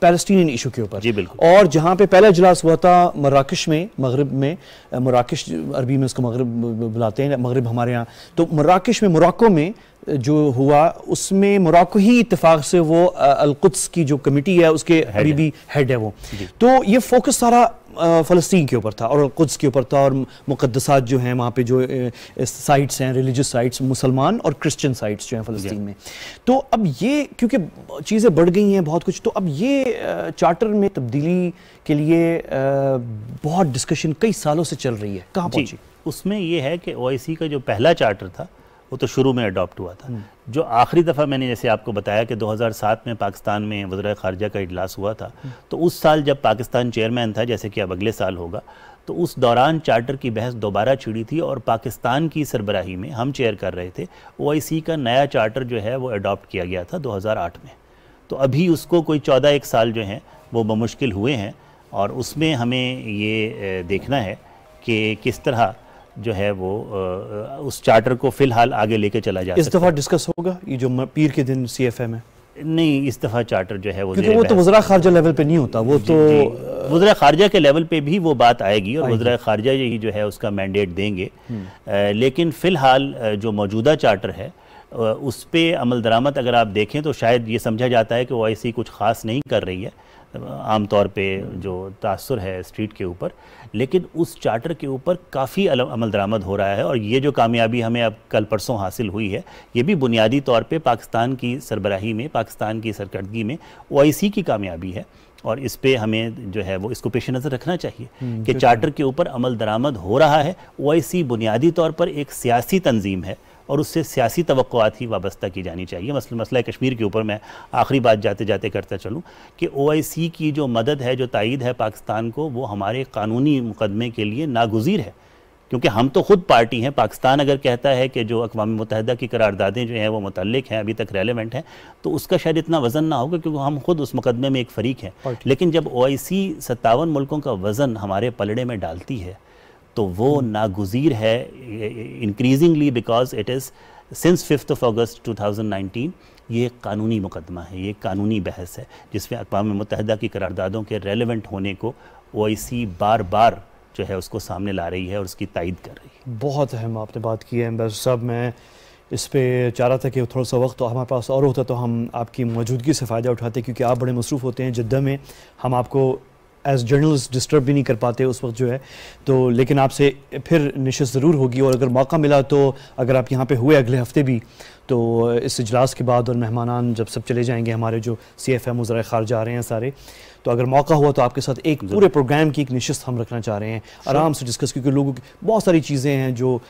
पैलस्टीनियन इशू के ऊपर जी बिल्कुल और जहाँ पे पहला इजलास हुआ था मराकश में मगरब में मराकश अरबी में उसको मगरब बुलाते हैं मगरब हमारे यहाँ तो मराकश में मोराको में जो हुआ उसमें मोरक्को ही इतफाक से वो अलकुद्स की जो कमेटी है उसके अभी भी हेड है वो तो ये फोकस सारा फ़लस्तीन के ऊपर था और कुद्स के ऊपर था और मुकदसात जो हैं वहाँ पे जो साइट्स हैं रिलीजियस साइट्स मुसलमान और क्रिश्चियन साइट्स जो हैं फ़लस्तीन में तो अब ये क्योंकि चीज़ें बढ़ गई हैं बहुत कुछ तो अब ये चार्टर में तब्दीली के लिए बहुत डिस्कशन कई सालों से चल रही है कहाँ पहुँची उसमें यह है कि ओ का जो पहला चार्टर था वो तो शुरू में अडॉप्ट हुआ था जो आखिरी दफ़ा मैंने जैसे आपको बताया कि 2007 में पाकिस्तान में वजर खारजा का इजलास हुआ था तो उस साल जब पाकिस्तान चेयरमैन था जैसे कि अब अगले साल होगा तो उस दौरान चार्टर की बहस दोबारा छिड़ी थी और पाकिस्तान की सरबराही में हम चेयर कर रहे थे ओ का नया चार्टर जो है वो अडॉप्ट किया गया था दो में तो अभी उसको कोई चौदह एक साल जो हैं वो बमुश्किल हुए हैं और उसमें हमें ये देखना है कि किस तरह जो है वो उस चार्टर को फिलहाल आगे लेके चला जाए इस दफ़ा डिस्कस होगा ये जो पीर के दिन सी एफ एम नहीं इस दफ़ा चार्टर जो है वो क्योंकि वो तो वजरा खारजा लेवल पे नहीं होता वो तो वजरा खारजा के लेवल पे भी वो बात आएगी और वजरा खारजा ही जो है उसका मैंडेट देंगे आ, हम्म। लेकिन फ़िलहाल जो मौजूदा चार्टर है उस पर अमल दरामद अगर आप देखें तो शायद ये समझा जाता है कि वो ऐसी कुछ ख़ास नहीं कर रही है तौर पे जो तासर है स्ट्रीट के ऊपर लेकिन उस चार्टर के ऊपर काफ़ी अमल दरामद हो रहा है और ये जो कामयाबी हमें अब कल परसों हासिल हुई है ये भी बुनियादी तौर पे पाकिस्तान की सरबराही में पाकिस्तान की सरकर्दगी में ओ की कामयाबी है और इस पर हमें जो है वो इसको पेश नज़र रखना चाहिए हम्म, कि चार्टर के ऊपर अमल दरामद हो रहा है ओ बुनियादी तौर पर एक सियासी तंजीम है और उससे सियासी तवक़ात ही वाबस्ता की जानी चाहिए मसल मसला कश्मीर के ऊपर मैं आखिरी बात जाते जाते करता चलूँ कि ओ की जो मदद है जो तइद है पाकिस्तान को वो हमारे कानूनी मुकदमे के लिए नागजीर है क्योंकि हम तो खुद पार्टी हैं पाकिस्तान अगर कहता है कि जो अकवा मुतहदा की करारदादें जो हैं वो मतलब हैं अभी तक रेलिवेंट हैं तो उसका शायद इतना वज़न ना होगा क्योंकि हम खुद उस मुकदमे में एक फ़रीक हैं लेकिन जब ओ आई सी सत्तावन मुल्कों का वज़न हमारे पलड़े में डालती है तो वो नागुजीर है increasingly because it is since fifth of August 2019 ये कानूनी मुकदमा है ये कानूनी बहस है जिसमें अकवा मुतहदा की करारदादों के रेलिवेंट होने को ओ बार बार जो है उसको सामने ला रही है और उसकी तायद कर रही है बहुत अहम आपने बात की है एम्बेसडर साहब मैं इस पर चाह रहा था कि थोड़ा सा वक्त तो हमारे पास और होता तो हम आपकी मौजूदगी से फ़ायदा उठाते क्योंकि आप बड़े मसरूफ़ होते हैं जद्दा में हम आपको एज जर्नलिस्ट डिस्टर्ब भी नहीं कर पाते उस वक्त जो है तो लेकिन आपसे फिर नशस्त ज़रूर होगी और अगर मौका मिला तो अगर आप यहाँ पे हुए अगले हफ्ते भी तो इस इजलास के बाद और मेहमान जब सब चले जाएंगे हमारे जो सी एफ एम खारजा आ रहे हैं सारे तो अगर मौका हुआ तो आपके साथ एक पूरे प्रोग्राम की एक नशस्त हम रखना चाह रहे हैं आराम से डिस्कस क्योंकि लोगों की बहुत सारी चीज़ें हैं जो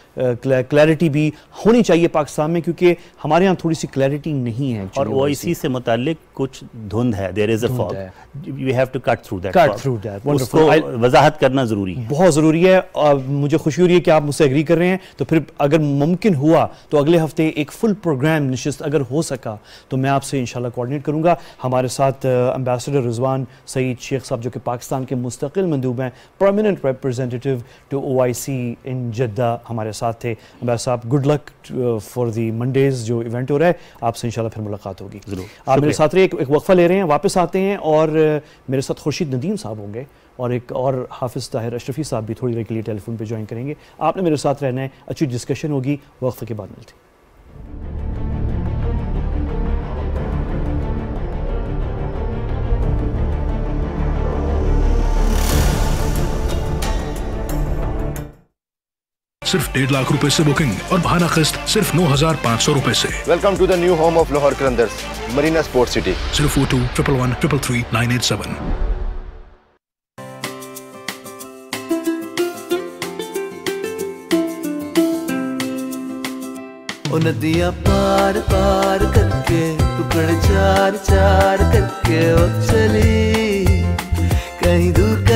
क्लैरिटी भी होनी चाहिए पाकिस्तान में क्योंकि हमारे यहाँ थोड़ी सी क्लैरिटी नहीं है और वो इसी से मुतल कुछ धुंध है there is a fog you have to cut through that cut through that वजाहत करना ज़रूरी है बहुत ज़रूरी है और मुझे खुशी हो रही है कि आप मुझसे एग्री कर रहे हैं तो फिर अगर मुमकिन हुआ तो अगले हफ्ते एक फुल प्रोग्राम नशस्त अगर हो सका तो मैं आपसे इंशाल्लाह कोऑर्डिनेट करूँगा हमारे साथ अम्बेसडर रिजवान सईद शेख साहब जो कि पाकिस्तान के मुस्तकिल मंदूब हैं permanent representative to O I C in Jeddah हमारे साथ थे अम्बैर साहब good luck for the Mondays जो इवेंट हो रहा है आपसे इन फिर मुलाकात होगी आप मेरे साथ रहे एक, एक वक्फ़ा ले रहे हैं वापस आते हैं और uh, मेरे साथ खुर्शीद नदीम साहब होंगे और एक और हाफिज ताहिर अशरफी साहब भी थोड़ी देर के लिए टेलीफोन पर ज्वाइन करेंगे आपने मेरे साथ रहना है अच्छी डिस्कशन होगी वक्फ के बाद मिलती सिर्फ डेढ़ लाख रुपए से बुकिंग और भाना किस्त सिर्फ नौ हजार पाँच सौ रूपए ऐसी welcome to the new home of Lahore Qalandar Marina sport city zero four two triple one triple three nine eight seven नदिया पार पार करके टुकड़ चार चार करके चली कहीं दूर कर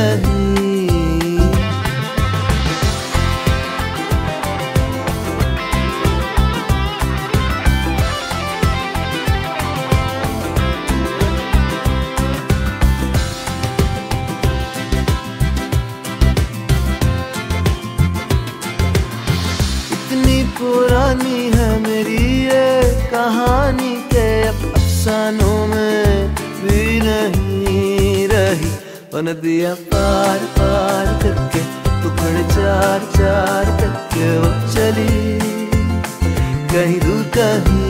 और नदियाँ पार पार करके टुकड़े चार चार करके वो चली कहीं दूर कहीं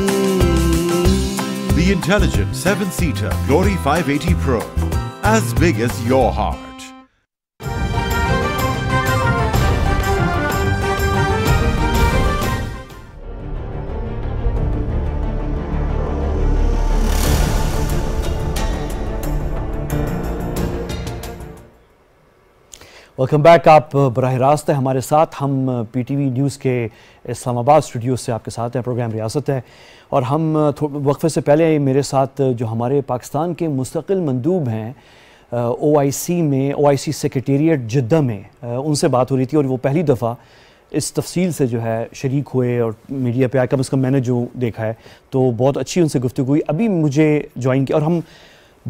The intelligent seven-seater Glory 580 Pro, as big as your heart. Welcome back आप बरह रास्त हैं हमारे साथ हम पीटीवी न्यूज़ के इस्लामाबाद स्टूडियो से आपके साथ हैं प्रोग्राम रियासत है और हम वक्फे से पहले मेरे साथ जो हमारे पाकिस्तान के मुस्तकिल मंदूब हैं ओ आई सी में ओ आई सी सेक्रेटेरिएट जद्दा में उनसे बात हो रही थी और वो पहली दफ़ा इस तफसील से जो है शरीक हुए और मीडिया पर आए कम अज़ कम मैंने जो देखा है तो बहुत अच्छी उनसे गुफ्तु हुई अभी मुझे ज्वाइन किया और हम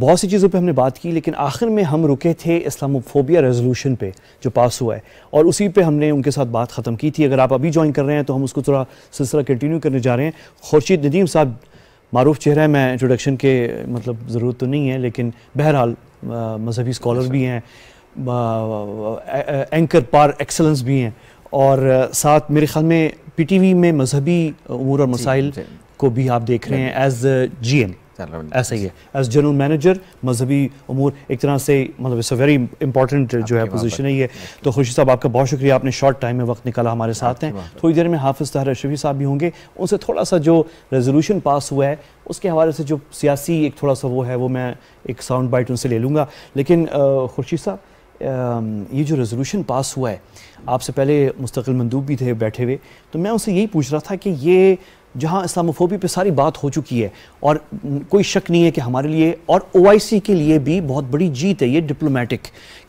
बहुत सी चीज़ों पे हमने बात की लेकिन आखिर में हम रुके थे इस्लामोफोबिया रेजोल्यूशन पे जो पास हुआ है और उसी पे हमने उनके साथ बात ख़त्म की थी अगर आप अभी ज्वाइन कर रहे हैं तो हम उसको थोड़ा सिलसिला कंटिन्यू करने जा रहे हैं खुर्शीद नदीम साहब मरूफ चेहरा है मैं इंट्रोडक्शन के मतलब ज़रूरत तो नहीं है लेकिन बहरहाल मजहबी स्कॉलर भी हैं एंकर पार एक्सलेंस भी हैं और साथ मेरे ख्याल में पी में मजहबी अमूर और मसाइल को भी आप देख रहे हैं एज जी ऐसा ही है एज जनरल मैनेजर मजहबी अमूर एक तरह से मतलब इट्स अ वेरी इंपॉर्टेंट जो है पोजीशन है ये तो खुशी साहब आपका बहुत शुक्रिया आपने शॉर्ट टाइम में वक्त निकाला हमारे साथ हैं थोड़ी देर में हाफिज़ तहर शफी साहब भी होंगे उनसे थोड़ा सा जो रेजोल्यूशन पास हुआ है उसके हवाले से जो सियासी एक थोड़ा सा वो है वो मैं एक साउंड बाइट उनसे ले लूँगा लेकिन uh, खुर्शीद साहब um, ये जो रेजोल्यूशन पास हुआ है आपसे पहले मुस्तकिल मंदूब भी थे बैठे हुए तो मैं उनसे यही पूछ रहा था कि ये जहां इस्लामोफोबी पे सारी बात हो चुकी है और कोई शक नहीं है कि हमारे लिए और ओआईसी के लिए भी बहुत बड़ी जीत है ये डिप्लोमेटिक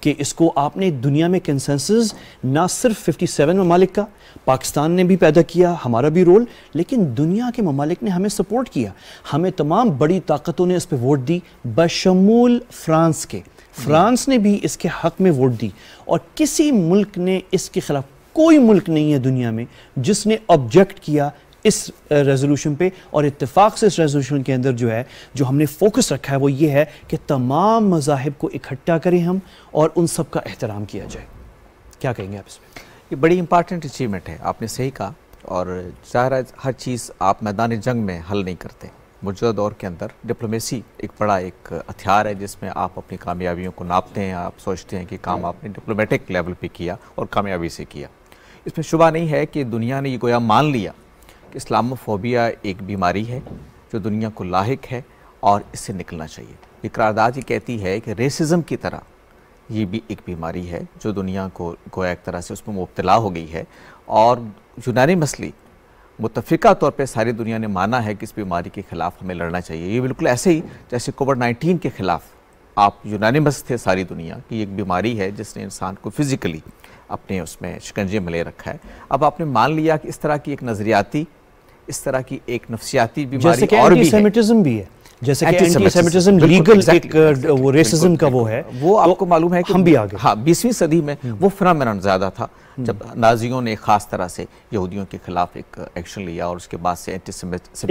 कि इसको आपने दुनिया में कंसेंसस ना सिर्फ 57 ममालिक का पाकिस्तान ने भी पैदा किया हमारा भी रोल लेकिन दुनिया के ममालिक ने हमें सपोर्ट किया हमें तमाम बड़ी ताकतों ने इस पर वोट दी बशमूल फ्रांस के फ्रांस ने भी इसके हक में वोट दी और किसी मुल्क ने इसके खिलाफ कोई मुल्क नहीं है दुनिया में जिसने ऑब्जेक्ट किया इस रेजोल्यूशन पे और इत्तेफाक से इस रेजोल्यूशन के अंदर जो है जो हमने फोकस रखा है वो ये है कि तमाम मजाहब को इकट्ठा करें हम और उन सब का एहतराम किया जाए क्या कहेंगे आप इसमें ये बड़ी इंपॉर्टेंट अचीवमेंट है आपने सही कहा और ज़ाहिर हर चीज़ आप मैदान जंग में हल नहीं करते मौजूदा दौर के अंदर डिप्लोमेसी एक बड़ा एक हथियार है जिसमें आप अपनी कामयाबियों को नापते हैं आप सोचते हैं कि काम आपने डिप्लोमेटिक लेवल पे किया और कामयाबी से किया इसमें शुबा नहीं है कि दुनिया ने ये गोया मान लिया कि इस्लामोफोबिया एक बीमारी है जो दुनिया को लाक है और इससे निकलना चाहिए ये करारदाद ये कहती है कि रेसिज़म की तरह ये भी एक बीमारी है जो दुनिया को गोया एक तरह से उसमें मुबतला हो गई है और यूनानी मसली मुतफ़ा तौर पर सारी दुनिया ने माना है कि इस बीमारी के ख़िलाफ़ हमें लड़ना चाहिए ये बिल्कुल ऐसे ही जैसे कोविड नाइन्टीन के ख़िलाफ़ आप यूनानिमस थे सारी दुनिया कि एक बीमारी है जिसने इंसान को फिज़िकली अपने उसमें शिकंजे में ले रखा है अब आपने मान लिया कि इस तरह की एक नज़रियाती इस तरह की एक नफसियाती बीमारी और भी सेमिटिज्म भी है जैसे कि एंटीसेमिटिज्म लीगल एक uh, वो रेसिज्म का वो है वो तो आपको मालूम है कि हम भी आगे हाँ बीसवीं सदी में हम्म। वो फिनमिनन ज़्यादा था हम्म। जब नाजियों ने खास तरह से यहूदियों के खिलाफ एक एक्शन लिया और उसके बाद से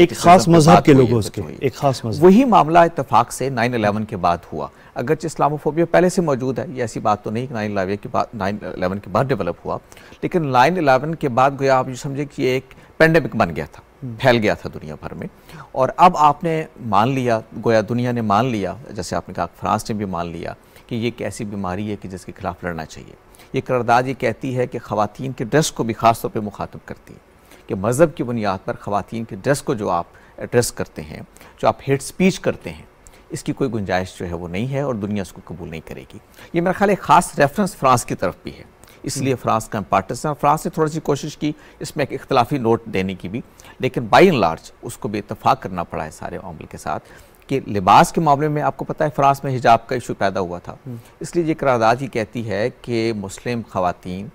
एक खास मजहब के लोगों उसके एक खास मजहब वही मामला इतफाक से 9/11 के बाद हुआ अगरचे इस्लामोफोबिया पहले से मौजूद है ये ऐसी बात तो नहीं नाइन इलेवन के बाद नाइन अलेवन के बाद डेवलप हुआ लेकिन नाइन अलेवन के बाद गया आप ये समझे कि एक पेंडेमिक बन गया था फैल गया था दुनिया भर में और अब आपने मान लिया गोया दुनिया ने मान लिया जैसे आपने कहा फ्रांस ने भी मान लिया कि ये एक ऐसी बीमारी है कि जिसके खिलाफ लड़ना चाहिए ये करदाद ये कहती है कि खातन के ड्रेस को भी ख़ास तौर पर मुखातब करती है कि मज़हब की बुनियाद पर खातन के ड्रेस को जो आप एड्रेस करते हैं जो आप हेट स्पीच करते हैं इसकी कोई गुंजाइश जो है वो नहीं है और दुनिया इसको कबूल नहीं करेगी ये मेरा ख्याल एक ख़ास रेफरेंस फ्रांस की तरफ भी है इसलिए फ्रांस का पार्टनर फ्रांस ने थोड़ी सी कोशिश की इसमें एक इख्तलाफी नोट देने की भी लेकिन बाई एंड लार्ज उसको भी इतफाक़ करना पड़ा है सारे अमल के साथ कि लिबास के मामले में आपको पता है फ्रांस में हिजाब का इशू पैदा हुआ था हम्म। इसलिए ये करारदाद ही कहती है कि मुस्लिम खातन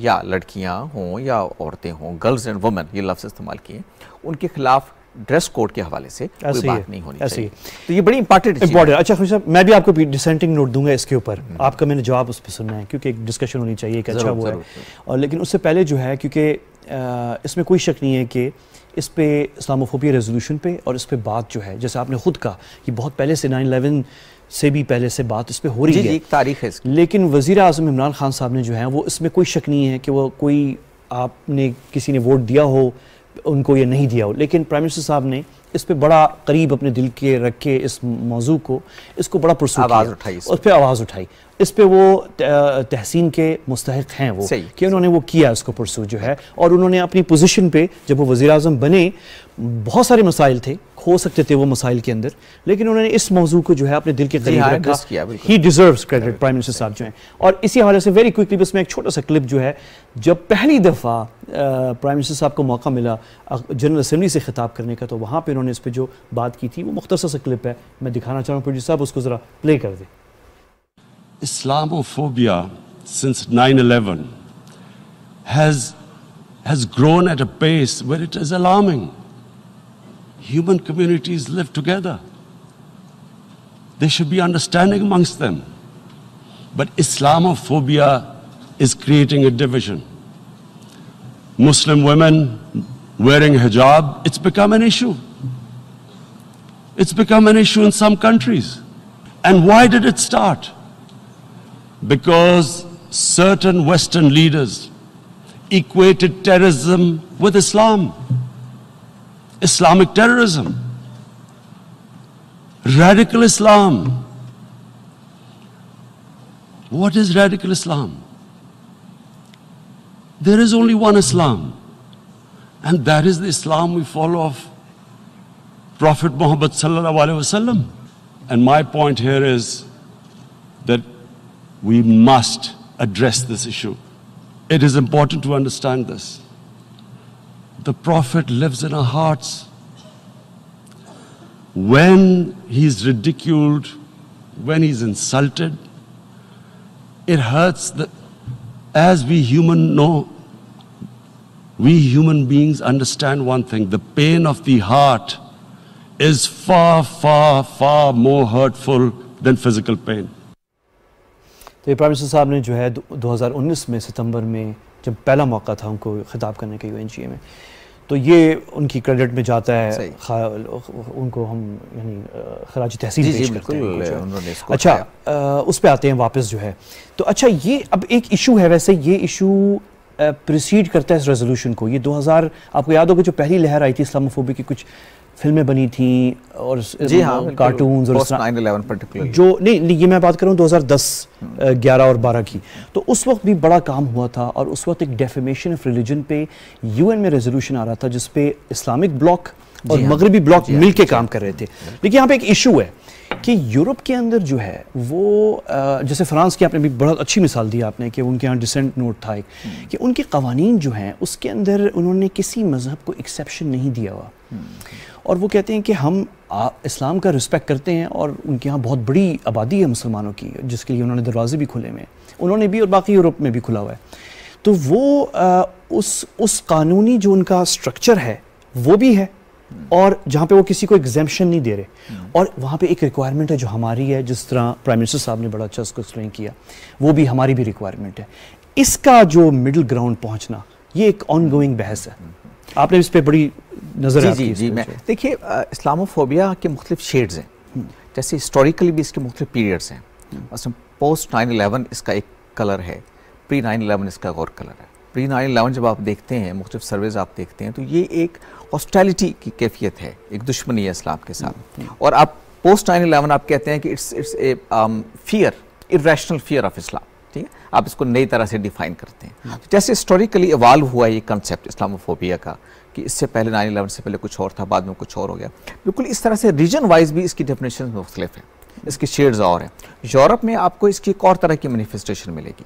या लड़कियाँ हों या औरतें हों गर्ल्स एंड वुमेन ये लफ्ज़ इस्तेमाल किए उनके खिलाफ ड्रेस कोड के हवाले से कोई बात नहीं होनी चाहिए तो ये बड़ी इंपॉर्टेंट इंपॉर्टेंट अच्छा खुशी साहब मैं भी आपको डिसेंटिंग नोट दूंगा इसके ऊपर हम्म। आपका मैंने जवाब उस पर सुनना है क्योंकि एक डिस्कशन होनी चाहिए एक अच्छा वो है और लेकिन उससे पहले जो है क्योंकि इसमें कोई शक नहीं है कि इस पे इस्लामोफोबिया रेजोल्यूशन पे और इस पे बात जो है जैसे आपने खुद कहा कि बहुत पहले से नाइन इलेवन से भी पहले से बात इस पर हो रही है तारीख है लेकिन वज़ी अजम इमरान खान साहब ने जो है वो इसमें कोई शक नहीं है कि वो कोई आपने किसी ने वोट दिया हो उनको ये नहीं दिया हो लेकिन प्राइम मिनिस्टर साहब ने इस पर बड़ा करीब अपने दिल के रख के इस मौजू को इसको बड़ा प्रसू आवाज़ उठाई उस पर आवाज़ उठाई इस पर वो तहसीन के मुस्तक हैं वो कि उन्होंने वो किया इसको प्रसू जो है और उन्होंने अपनी पोजिशन पर जब वो वज़ी बने बहुत सारे मसाइल थे हो सकते थे वो मसाइल के अंदर लेकिन उन्होंने इस मौजू को जो है अपने दिल के करीब हाँ, रखा he deserves credit prime minister साहब जो हैं और इसी हवाले से वेरी क्विकली बस में एक छोटा सा क्लिप जो है जब पहली दफ़ा प्राइम मिनिस्टर साहब को मौका मिला जनरल असम्बली से खिताब करने का तो वहाँ पर उन्होंने इस पर जो बात की थी वो मुख्तर सा क्लिप है मैं दिखाना चाहूँ प्रोड्यूसर साहब उसको ज़रा प्ले कर दें Islamophobia since 9-11 has, has grown at a pace where it is alarming. human communities live together. There should be understanding amongst them. But Islamophobia is creating a division. Muslim women wearing hijab, it's become an issue. It's become an issue in some countries. And why did it start? Because certain Western leaders equated terrorism with Islam. Islamic terrorism, radical Islam. What is radical Islam? There is only one Islam, and that is the Islam we follow of Prophet Muhammad sallallahu alaihi wasallam. And my point here is that we must address this issue. It is important to understand this. the prophet lives in our hearts. When he's ridiculed, when he's insulted, it hurts the, as we human know we human beings understand one thing the pain of the heart is far far far more hurtful than physical pain तो ये prime minister साहब ने जो है 2019 में सितंबर में जब पहला मौका था उनको ख़िताब करने का यू में तो ये उनकी क्रेडिट में जाता है उनको हम यानी खराज तहसील करते हैं अच्छा आ, उस पर आते हैं वापस जो है तो अच्छा ये अब एक इशू है वैसे ये इशू प्रोसीड करता है इस रेजोल्यूशन को ये 2000 आपको याद होगा जो पहली लहर आई थी इस्लामोफोबी की कुछ फिल्में बनी थी और जी हाँ कार्टून और जो नहीं, नहीं ये मैं बात करूँ दो हजार 2010 11 और 12 की तो उस वक्त भी बड़ा काम हुआ था और उस वक्त एक डेफिमेशन ऑफ रिलीजन पे यूएन में रेजोल्यूशन आ रहा था जिसपे इस्लामिक ब्लॉक और मगरबी ब्लॉक मिल के काम हाँ। कर रहे थे लेकिन यहाँ पे एक इशू है कि यूरोप के अंदर जो है वो जैसे फ्रांस की आपने भी बहुत अच्छी मिसाल दी आपने कि उनके यहाँ डिसेंट नोट था एक हम्म। कि उनके कवानीन जो हैं उसके अंदर उन्होंने किसी मज़हब को एक्सेप्शन नहीं दिया हुआ हम्म। और वो कहते हैं कि हम इस्लाम का रिस्पेक्ट करते हैं और उनके यहाँ बहुत बड़ी आबादी है मुसलमानों की जिसके लिए उन्होंने दरवाजे भी खुले हुए हैं उन्होंने भी और बाकी यूरोप में भी खुला हुआ है तो वो आ, उस उस कानूनी जो उनका स्ट्रक्चर है वो भी है और जहाँ पे वो किसी को एग्जामेशन नहीं दे रहे और वहाँ पे एक रिक्वायरमेंट है जो हमारी है जिस तरह प्राइम मिनिस्टर साहब ने बड़ा अच्छा उसको एक्सप्लेन किया वो भी हमारी भी रिक्वायरमेंट है इसका जो मिडिल ग्राउंड पहुँचना ये एक ऑनगोइंग बहस है आपने इस पर बड़ी नज़र जी जी मैं देखिए इस्लामोफोबिया के मुख्तु शेड्स हैं हम्म। जैसे हिस्टोरिकली भी इसके मुख्त पीरियड्स हैं पोस्ट नाइन अलेवन इसका एक कलर है प्री नाइन अलेवन इसका एक और कलर है प्री नाइन अलेवन जब आप देखते हैं मुख्तु सर्वेज आप देखते हैं तो ये एक हॉस्टैलिटी की कैफियत है एक दुश्मनी है इस्लाम के साथ और आप पोस्ट नाइन इलेवन आप कहते हैं कि it's it's a fear irrational fear of Islam ठीक है आप इसको नई तरह से डिफाइन करते हैं हाँ। तो जैसे हिस्टोरिकली इवाल्व हुआ ये कंसेप्ट इस्लामोफोबिया का कि इससे पहले नाइन इलेवन से पहले कुछ और था बाद में कुछ और हो गया बिल्कुल इस तरह से रीजन वाइज भी इसकी डेफिनेशन मुख्तलिफ है इसके शेड्स और हैं यूरोप में आपको इसकी एक और तरह की मैनिफेस्टेशन मिलेगी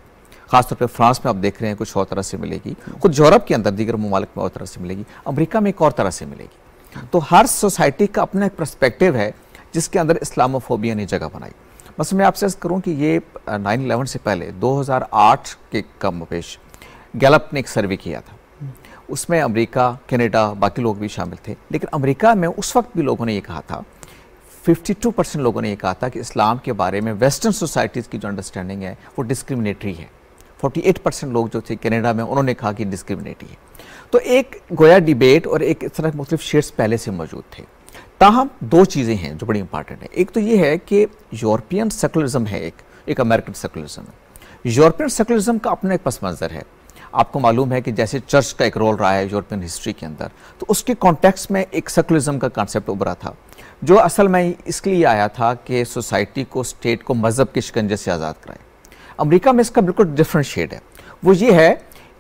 खासतौर पर फ्रांस में आप देख रहे हैं कुछ और तरह से मिलेगी खुद यूरोप के अंदर दीगर ममालिक में और तरह से मिलेगी अमरीका में एक और तरह से मिलेगी तो हर सोसाइटी का अपना एक प्रस्पेक्टिव है जिसके अंदर इस्लामोफोबिया ने जगह बनाई बस मैं आपसे करूँ कि ये नाइन इलेवन से पहले 2008 के कम पेश गैलप ने एक सर्वे किया था उसमें अमेरिका कनाडा बाकी लोग भी शामिल थे लेकिन अमेरिका में उस वक्त भी लोगों ने ये कहा था 52 परसेंट लोगों ने ये कहा था कि इस्लाम के बारे में वेस्टर्न सोसाइटीज़ की जो अंडरस्टैंडिंग है वो डिस्क्रिमिनेटरी है 48 परसेंट लोग जो थे कनाडा में उन्होंने कहा कि डिस्क्रिमिनेटी है तो एक गोया डिबेट और एक इस तरह मुख्तु शेयर्स पहले से मौजूद थे ताहम दो चीज़ें हैं जो बड़ी इंपॉर्टेंट है एक तो ये है कि यूरोपियन सेकुलरिज्म है एक एक अमेरिकन सेकुलरिज्म है यूरोपियन सेकुलरिज्म का अपना एक पस मंज़र है आपको मालूम है कि जैसे चर्च का एक रोल रहा है यूरोपियन हिस्ट्री के अंदर तो उसके कॉन्टेक्स में एक सेकुलरिज्म का कॉन्सेप्ट उभरा था जो असल में इसलिए आया था कि सोसाइटी को स्टेट को मज़हब के शिकंजे से आज़ाद कराए अमेरिका में इसका बिल्कुल डिफरेंट शेड है वो ये है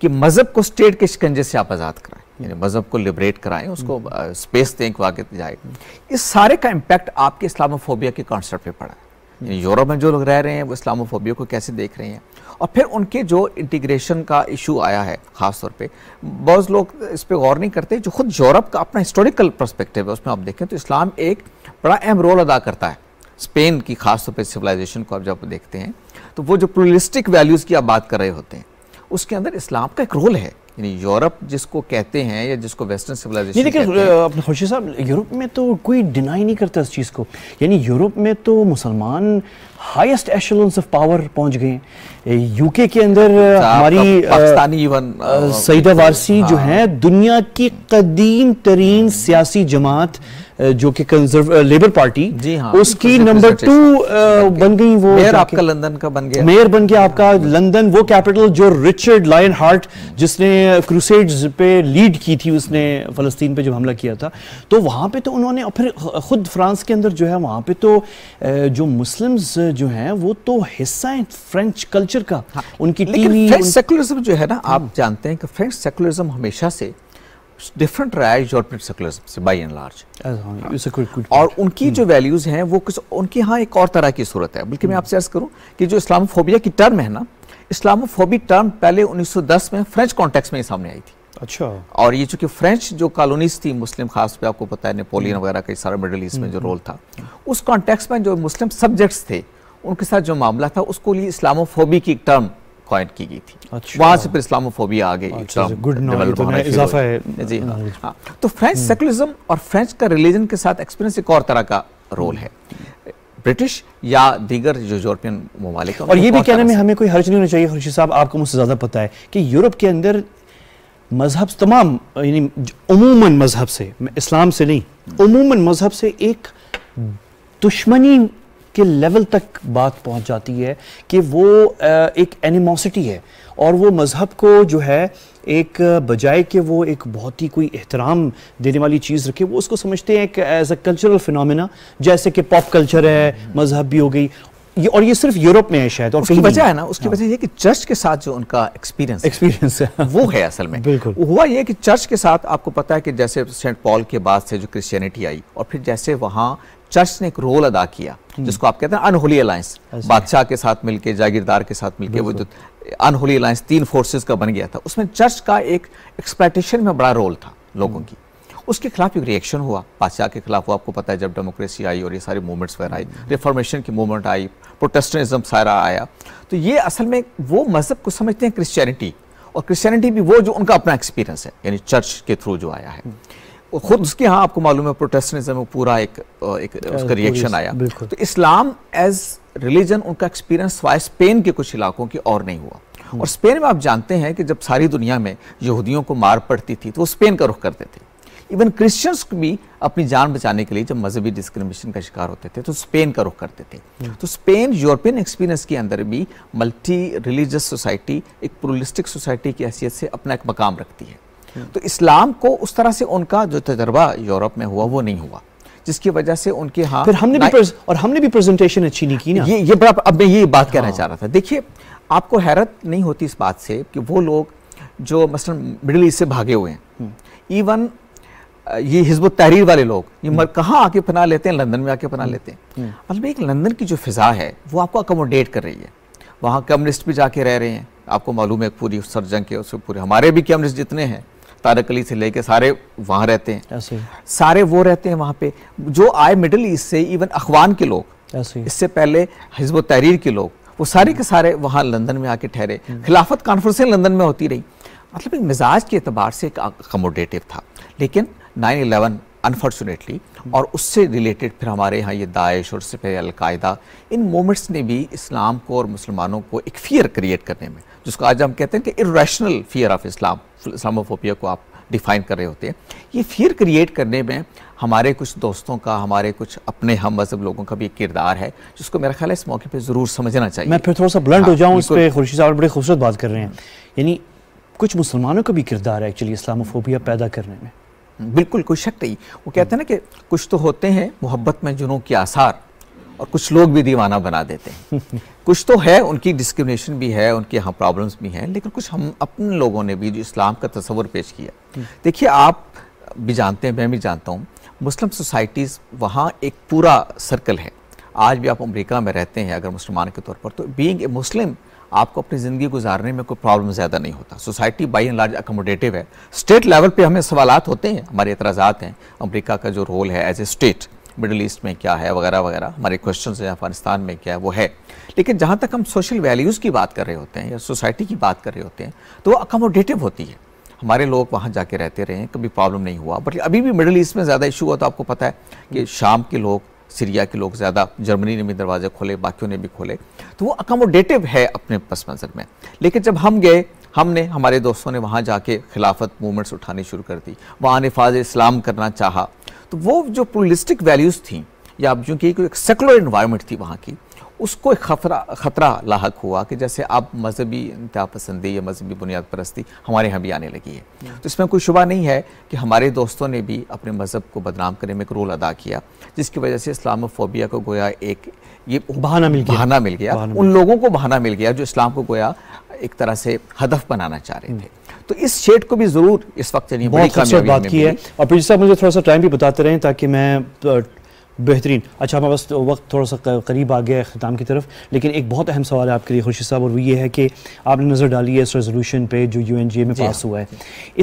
कि मज़हब को स्टेट के शिकंजे से आप आज़ाद कराएं यानी मज़हब को लिबरेट कराएं उसको स्पेस हम्म। दें कि आगे जाए इस सारे का इम्पैक्ट आपके इस्लामोफोबिया के कॉन्सेप्ट पे पड़ा है यूरोप में जो लोग रह रहे हैं वो इस्लामोफोबिया को कैसे देख रहे हैं और फिर उनके जो इंटीग्रेशन का इशू आया है ख़ास तौर पे बहुत लोग इस पर गौर नहीं करते जो खुद यूरोप का अपना हिस्टोरिकल परस्पेक्टिव है उसमें आप देखें तो इस्लाम एक बड़ा अहम रोल अदा करता है स्पेन की खासतौर पर सिविलाइजेशन को आप जब देखते हैं तो वो जो प्लुरलिस्टिक वैल्यूज़ की आप बात कर रहे होते हैं उसके अंदर इस्लाम का एक रोल है यानी यूरोप जिसको कहते हैं या जिसको वेस्टर्न सिविलाइजेशन लेकिन खुशी साहब यूरोप में तो कोई डिनाई नहीं करता इस चीज़ को यानी यूरोप में तो मुसलमान हाईएस्ट एशलॉन्स ऑफ पावर पहुंच गए यूके के अंदर हमारी पाकिस्तानी इवन सईदा वारसी जो हाँ। है दुनिया की कदीम तरीन सियासी जमात जो कि कंजर्व लेबर पार्टी जी हाँ, उसकी नंबर टू बन गई वो मेयर आपका लंदन का बन गया मेयर बन गया आपका हाँ, लंदन वो कैपिटल जो रिचर्ड लायन हार्ट जिसने क्रूसेड्स पे लीड की थी उसने फलस्तीन पे जब हमला किया था तो वहाँ पे तो उन्होंने फिर खुद फ्रांस के अंदर जो है वहाँ पे तो जो मुस्लिम्स जो हैं वो तो हिस्सा है फ्रेंच कल्चर का हाँ, उनकी लेकिन फ्रेंच उन... सेकुलरिज्म जो है ना आप हम्म। जानते हैं कि फ्रेंच सेकुलरिज्म हमेशा से डिफरेंट रहा है यूरोपियन सेकुलरिज्म से बाई एंड लार्ज और उनकी हम्म। जो वैल्यूज हैं वो कुछ उनकी हाँ एक और तरह की सूरत है बल्कि मैं हम्म। आपसे अर्ज करूँ कि जो इस्लामोफोबिया की टर्म है ना इस्लामोफोबी टर्म पहले 1910 में फ्रेंच कॉन्टेक्स में ही सामने आई थी अच्छा और ये चूंकि फ्रेंच जो कॉलोनीज थी मुस्लिम खास पे आपको पता है नेपोलियन वगैरह का सारा मिडिल ईस्ट में जो रोल था उस कॉन्टेक्स्ट में जो मुस्लिम सब्जेक्ट्स थे उनके साथ जो मामला था उसको लिए इस्लामोफोबी की एक टर्म क्वाइन की गई थी अच्छा। वहां से फिर इस्लामोफोबिया आ गई अच्छा, हाँ। हाँ। हाँ, तो फ्रेंच सेकुलरिज्म हम्म। और फ्रेंच का रिलीजन के साथ एक्सपीरियंस एक और तरह का रोल है ब्रिटिश या दीगर जो यूरोपियन ममालिक और ये भी कहने में हमें कोई हर्ज नहीं होना चाहिए हर्षी साहब आपको मुझसे ज़्यादा पता है कि यूरोप के अंदर मजहब तमाम यानी उमूमन मजहब से इस्लाम से नहीं हम्म। उमूमन मजहब से एक दुश्मनी के लेवल तक बात पहुंच जाती है कि वो एक एनिमोसिटी है और वो मज़हब को जो है एक बजाय के वो एक बहुत ही कोई एहतराम देने वाली चीज़ रखे वो उसको समझते हैं कि एज अ कल्चरल फिनमिना जैसे कि पॉप कल्चर है मज़हब भी हो गई ये और ये सिर्फ यूरोप में है शायद और उसकी वजह है ना उसकी हाँ। वजह ये कि चर्च के साथ जो उनका एक्सपीरियंस एक्सपीरियंस है वो है असल में बिल्कुल हुआ ये कि चर्च के साथ आपको पता है कि जैसे सेंट पॉल के बाद से जो क्रिश्चियनिटी आई और फिर जैसे वहाँ चर्च ने एक रोल अदा किया हम्म। जिसको आप कहते हैं अनहोली अलायंस बादशाह के साथ मिलके जागीरदार के साथ मिलके वो जो अनहोली अलायंस तीन फोर्सेस का बन गया था उसमें चर्च का एक एक्सपेक्टेशन में बड़ा रोल था लोगों हम्म। की उसके खिलाफ एक रिएक्शन हुआ बादशाह के खिलाफ आपको पता है जब डेमोक्रेसी आई और ये सारी मूवमेंट्स वगैरह आई रिफॉर्मेशन हम्म। की मूवमेंट आई प्रोटेस्टनिज्म सारा आया तो ये असल में वो मज़हब को समझते हैं क्रिश्चियनिटी और क्रिश्चियनिटी भी वो जो उनका अपना एक्सपीरियंस है यानी चर्च के थ्रू जो आया है खुद उसके यहाँ आपको मालूम है प्रोटेस्टनिज्म में पूरा एक, एक उसका रिएक्शन आया तो इस्लाम एज रिलीजन उनका एक्सपीरियंस वाय स्पेन के कुछ इलाकों की और नहीं हुआ हम्म। और स्पेन में आप जानते हैं कि जब सारी दुनिया में यहूदियों को मार पड़ती थी तो वो स्पेन का रुख करते थे इवन क्रिश्चियंस भी अपनी जान बचाने के लिए जब मजहबी डिस्क्रिमिनेशन का शिकार होते थे तो स्पेन का रुख करते थे हम्म। तो स्पेन यूरोपियन एक्सपीरियंस के अंदर भी मल्टी रिलीजियस सोसाइटी एक प्रोलिस्टिक सोसाइटी की हैसियत से अपना एक मकाम रखती है हाँ। तो इस्लाम को उस तरह से उनका जो तजर्बा यूरोप में हुआ वो नहीं हुआ जिसकी वजह से उनके हाँ फिर हमने भी और हमने भी प्रेजेंटेशन अच्छी नहीं की ना ये ये बड़ा अब मैं ये बात कहना हाँ। चाह रहा था देखिए आपको हैरत नहीं होती इस बात से कि वो लोग जो मसलन मिडिल ईस्ट से भागे हुए हैं इवन हम्म। ये हिजब तहरीर वाले लोग ये हम्म। कहाँ आके पना लेते हैं लंदन में आके पना हम्म। लेते हैं असल एक लंदन की जो फिज़ा है वो आपको अकोमोडेट कर रही है वहाँ कम्युनिस्ट भी जाके रह रहे हैं आपको मालूम है पूरी सर सरजंग के उस पूरे हमारे भी कम्युनिस्ट जितने हैं तारक अली से लेके सारे वहाँ रहते हैं सारे वो रहते हैं वहाँ पे जो आए मिडिल ईस्ट से इवन अखवान के लोग इससे पहले हिजब तहरीर के लोग वो सारे के सारे वहाँ लंदन में आके ठहरे हम्म। खिलाफत कॉन्फ्रेंसें लंदन में होती रही मतलब एक मिजाज के अतबार से एक अकोमोडेटिव था लेकिन नाइन अलेवन अनफॉर्चुनेटली और उससे रिलेटेड फिर हमारे यहाँ ये दाइश और उससे अलकायदा इन मोमेंट्स ने भी इस्लाम को और मुसलमानों को एक फियर क्रिएट करने में जिसको आज हम कहते हैं कि irrational fear of Islam Islamophobia को आप डिफाइन कर रहे होते हैं ये फियर क्रिएट करने में हमारे कुछ दोस्तों का हमारे कुछ अपने हम मजहब लोगों का भी एक किरदार है जिसको मेरा ख्याल है इस मौके पर ज़रूर समझना चाहिए मैं फिर थोड़ा सा ब्लंट हाँ, हो जाऊँ इस पर खुर्शी साहब बड़ी खूबसूरत बात कर रहे हैं यानी कुछ मुसलमानों का भी किरदार है एक्चुअली इस्लामोफोबिया पैदा करने में बिल्कुल कोई शक नहीं वो कहते हैं ना कि कुछ तो होते हैं मोहब्बत में जुनू के आसार और कुछ लोग भी दीवाना बना देते हैं कुछ तो है उनकी डिस्क्रिमिनेशन भी है उनके यहाँ प्रॉब्लम्स भी हैं लेकिन कुछ हम अपने लोगों ने भी जो इस्लाम का तस्वर पेश किया हम्म। देखिए आप भी जानते हैं मैं भी जानता हूँ मुस्लिम सोसाइटीज़ वहाँ एक पूरा सर्कल है आज भी आप अमेरिका में रहते हैं अगर मुसलमान के तौर पर तो बीइंग ए मुस्लिम आपको अपनी ज़िंदगी गुजारने में कोई प्रॉब्लम ज़्यादा नहीं होता society by and large accommodative है स्टेट लेवल पे हमें सवालत होते हैं हमारे एतराज हैं अमेरिका का जो रोल है as a state Middle East में क्या है वगैरह वगैरह हमारे क्वेश्चन हैं अफगानिस्तान में क्या है वो है लेकिन जहाँ तक हम सोशल वैल्यूज़ की बात कर रहे होते हैं या सोसाइटी की बात कर रहे होते हैं तो वो अकोमोडेटिव होती है हमारे लोग वहाँ जाके रहते रहे हैं कभी प्रॉब्लम नहीं हुआ बट अभी भी मिडल ईस्ट में ज़्यादा इशू हुआ तो आपको पता है कि शाम के लोग सीरिया के लोग ज़्यादा जर्मनी ने भी दरवाजे खोले बाकियों ने भी खोले तो वो अकोमोडेटिव है अपने पस मंज़र में लेकिन जब हम गए हमने हमारे दोस्तों ने वहाँ जाके खिलाफत मूवमेंट्स उठानी शुरू कर दी वहाँ नफाज इस्लाम करना चाहा तो वो जो पोलिस्टिक वैल्यूज़ थी या जो कि एक सेकुलर इन्वायरमेंट थी वहाँ की उसको एक खतरा ख़तरा लाक हुआ कि जैसे अब मजहबी इंतहा पसंदी या मजहबी बुनियाद परस्ती हमारे यहाँ भी आने लगी है हम्म। तो इसमें कोई शुबा नहीं है कि हमारे दोस्तों ने भी अपने मज़हब को बदनाम करने में एक रोल अदा किया जिसकी वजह से इस्लाम फोबिया को गोया एक ये बहाना मिल गया बहाना मिल गया बहाना उन लोगों को बहाना मिल गया जो इस्लाम को गोया एक तरह से हदफ बनाना चाह रहे हम्म। थे तो इस शेड को भी जरूर इस वक्त बहुत बात की है और फिर जैसे मुझे थोड़ा सा टाइम भी बताते रहें ताकि मैं बेहतरीन अच्छा हमारे बस तो वक्त थोड़ा सा करीब आ गया अख्ताम की तरफ लेकिन एक बहुत अहम सवाल है आपके लिए खुर्शीद साहब और वो ये है कि आपने नज़र डाली है इस रेजोल्यूशन पे जो यू एन जी ए में पास हुआ है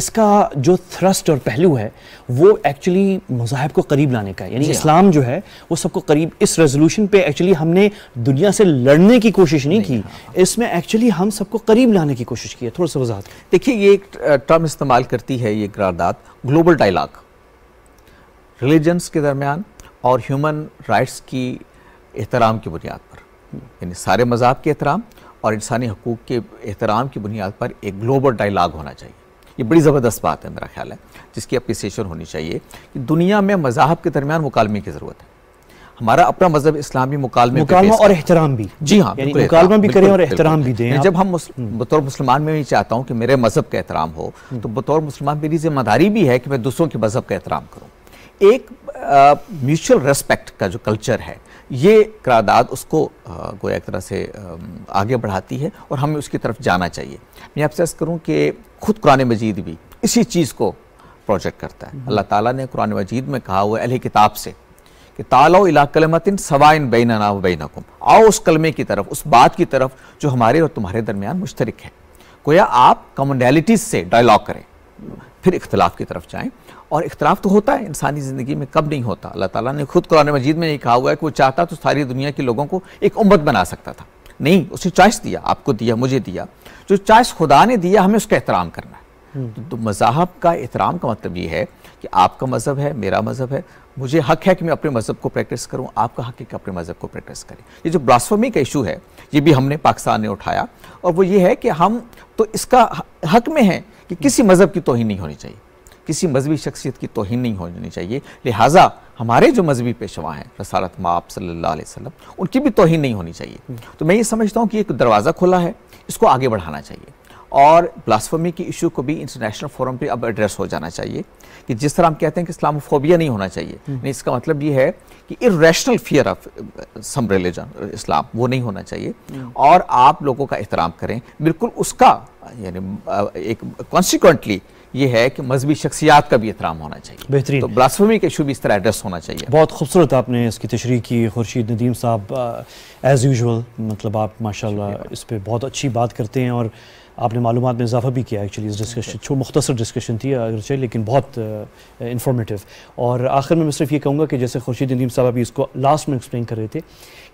इसका जो थ्रस्ट और पहलू है वो एक्चुअली मजाहब को करीब लाने का है यानी हाँ। इस्लाम जो है वो सबको करीब इस रेजोल्यूशन पर एक्चुअली हमने दुनिया से लड़ने की कोशिश नहीं की हाँ। इसमें एक्चुअली हम सबको करीब लाने की कोशिश की है थोड़ा सा वजाहत देखिए ये एक टर्म इस्तेमाल करती है ये करारदाद ग्लोबल डायलाग रिलीजन्स के दरमियान और ह्यूमन राइट्स की एहतराम की बुनियाद पर यानी सारे मज़ाब के एहतराम और इंसानी हकूक़ के एहतराम की बुनियाद पर एक ग्लोबल डायलाग होना चाहिए ये बड़ी ज़बरदस्त बात है मेरा ख्याल है जिसकी अप्रिसिएशन होनी चाहिए कि दुनिया में मजहब के दरमियान मुकालमे की ज़रूरत है हमारा अपना मजहब इस्लामी मुकालमे मुकालमा और एहतराम भी जी हाँ मुकालमा भी करें और एहतराम भी दें जब हम हम्म। बतौर मुसलमान में ही चाहता हूँ कि मेरे मजहब का एहतराम हो हम्म। तो बतौर मुसलमान मेरी जिम्मेदारी भी है कि मैं दूसरों के मजहब का एहतराम करूँ एक म्यूचुअल रेस्पेक्ट का जो कल्चर है ये करारदाद उसको गोया एक तरह से आगे बढ़ाती है और हमें उसकी तरफ जाना चाहिए मैं आपसे ऐसा करूँ कि खुद कुरान मजीद भी इसी चीज़ को प्रोजेक्ट करता है अल्लाह ताला ने कुरान मजीद में कहा हुआ अहल किताब से कि तालो इला कलमतिन सवाइन बैनना बैनकुम आओ उस कलमे की तरफ उस बात की तरफ जो हमारे और तुम्हारे दरमियान मुश्तरक है गोया आप कम्युनलिटीज़ से डायलॉग करें फिर इख्तलाफ की तरफ जाएँ और इख्तलाफ तो होता है इंसानी ज़िंदगी में कब नहीं होता अल्लाह ताला ने खुद कुरान मजीद में ये कहा हुआ है कि वो चाहता तो सारी दुनिया के लोगों को एक उम्मत बना सकता था नहीं उसने चॉइस दिया आपको दिया मुझे दिया जो चॉइस खुदा ने दिया हमें उसका एहतराम करना है हम्म। तो, तो मजहब का एहतराम का मतलब ये है कि आपका मज़हब है मेरा मज़हब है मुझे हक है कि मैं अपने मज़हब को प्रैक्टिस करूँ आपका हक है कि अपने मज़हब को प्रैक्टिस करें ये जो ब्लास्फमी का इशू है ये भी हमने पाकिस्तान ने उठाया और वो ये है कि हम तो इसका हक में हैं कि किसी मज़हब की तोहन नहीं होनी चाहिए किसी मजहबी शख्सियत की तोहन नहीं होनी चाहिए लिहाजा हमारे जो मजहबी पेशवा हैं रसारत माप सल्ला वसम उनकी भी तोहन नहीं होनी चाहिए तो मैं ये समझता हूँ कि एक दरवाज़ा खुला है इसको आगे बढ़ाना चाहिए और ब्लास्फमी की इशू को भी इंटरनेशनल फोरम पर अब एड्रेस हो जाना चाहिए कि जिस तरह हम कहते हैं कि इस्लामोफोबिया नहीं होना चाहिए हम्म। नहीं इसका मतलब ये है कि irrational fear of some religion Islam वो नहीं होना चाहिए हम्म। और आप लोगों का एहतराम करें बिल्कुल उसका यानी uh, एक कॉन्सिक्वेंटली ये है कि मजहबी शख्सियात का भी एहतराम होना चाहिए बेहतरीन तो ब्लास्फमी का इशू भी इस तरह एड्रेस होना चाहिए बहुत खूबसूरत आपने इसकी तशरी की खुर्शीद नदीम साहब एज़ uh, यूजल मतलब आप माशाल्लाह इस पर बहुत अच्छी बात करते हैं और आपने मालूम में इजाफा भी किया एक्चुअली इस डिस्कशन छो मुख्तर डिस्कशन थी अगरचे लेकिन बहुत इन्फॉर्मेटिव और आखिर में मैं सिर्फ ये कहूँगा कि जैसे खुर्शीद नदीम साहब अभी इसको लास्ट में एक्सप्लेन कर रहे थे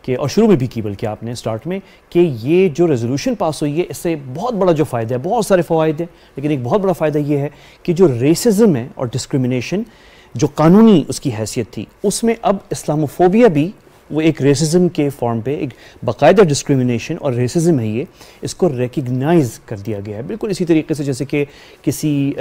कि और शुरू में भी की बल्कि आपने स्टार्ट में कि ये जो रेजोल्यूशन पास हुई है इससे बहुत बड़ा जो फ़ायदा है बहुत सारे फ़वाद हैं लेकिन एक बहुत बड़ा फ़ायदा ये है कि जो रेसिज़म है और डिस्क्रमिनेशन जो कानूनी उसकी हैसियत थी उसमें अब इस्लामोफोबिया भी वो एक रेसिज्म के फॉर्म पे एक बाकायदा डिस्क्रिमिनेशन और रेसिज्म है ये इसको रिकग्नाइज कर दिया गया है बिल्कुल इसी तरीके से जैसे कि किसी आ,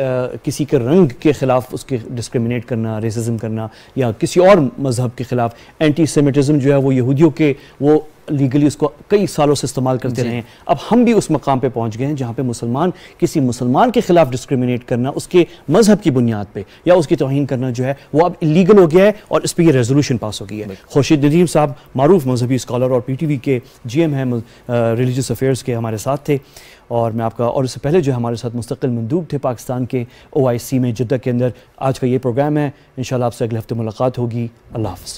किसी के रंग के ख़िलाफ़ उसके डिस्क्रिमिनेट करना रेसिज्म करना या किसी और मज़हब के ख़िलाफ़ एंटी सेमेटिज़म जो है वो यहूदियों के वो लीगली उसको कई सालों से इस्तेमाल करते रहे हैं अब हम भी उस मकाम पे पहुंच गए हैं जहां पे मुसलमान किसी मुसलमान के खिलाफ डिस्क्रिमिनेट करना उसके मजहब की बुनियाद पे या उसकी तोहन करना जो है वो अब इलीगल हो गया है और इस पर यह रेजोल्यूशन पास हो गई है खुर्शीद नदीम साहब मरूफ मजहबी स्कॉलर और पी के जी एम है रिलीजस अफेयर्स के हमारे साथ थे और मैं आपका और इससे पहले जो हमारे साथ मुस्तकिल मंदूब थे पाकिस्तान के ओ आई सी में जद्दा के अंदर आज का ये प्रोग्राम है इन आपसे अगले हफ्ते मुलाकात होगी अल्लाह हाफ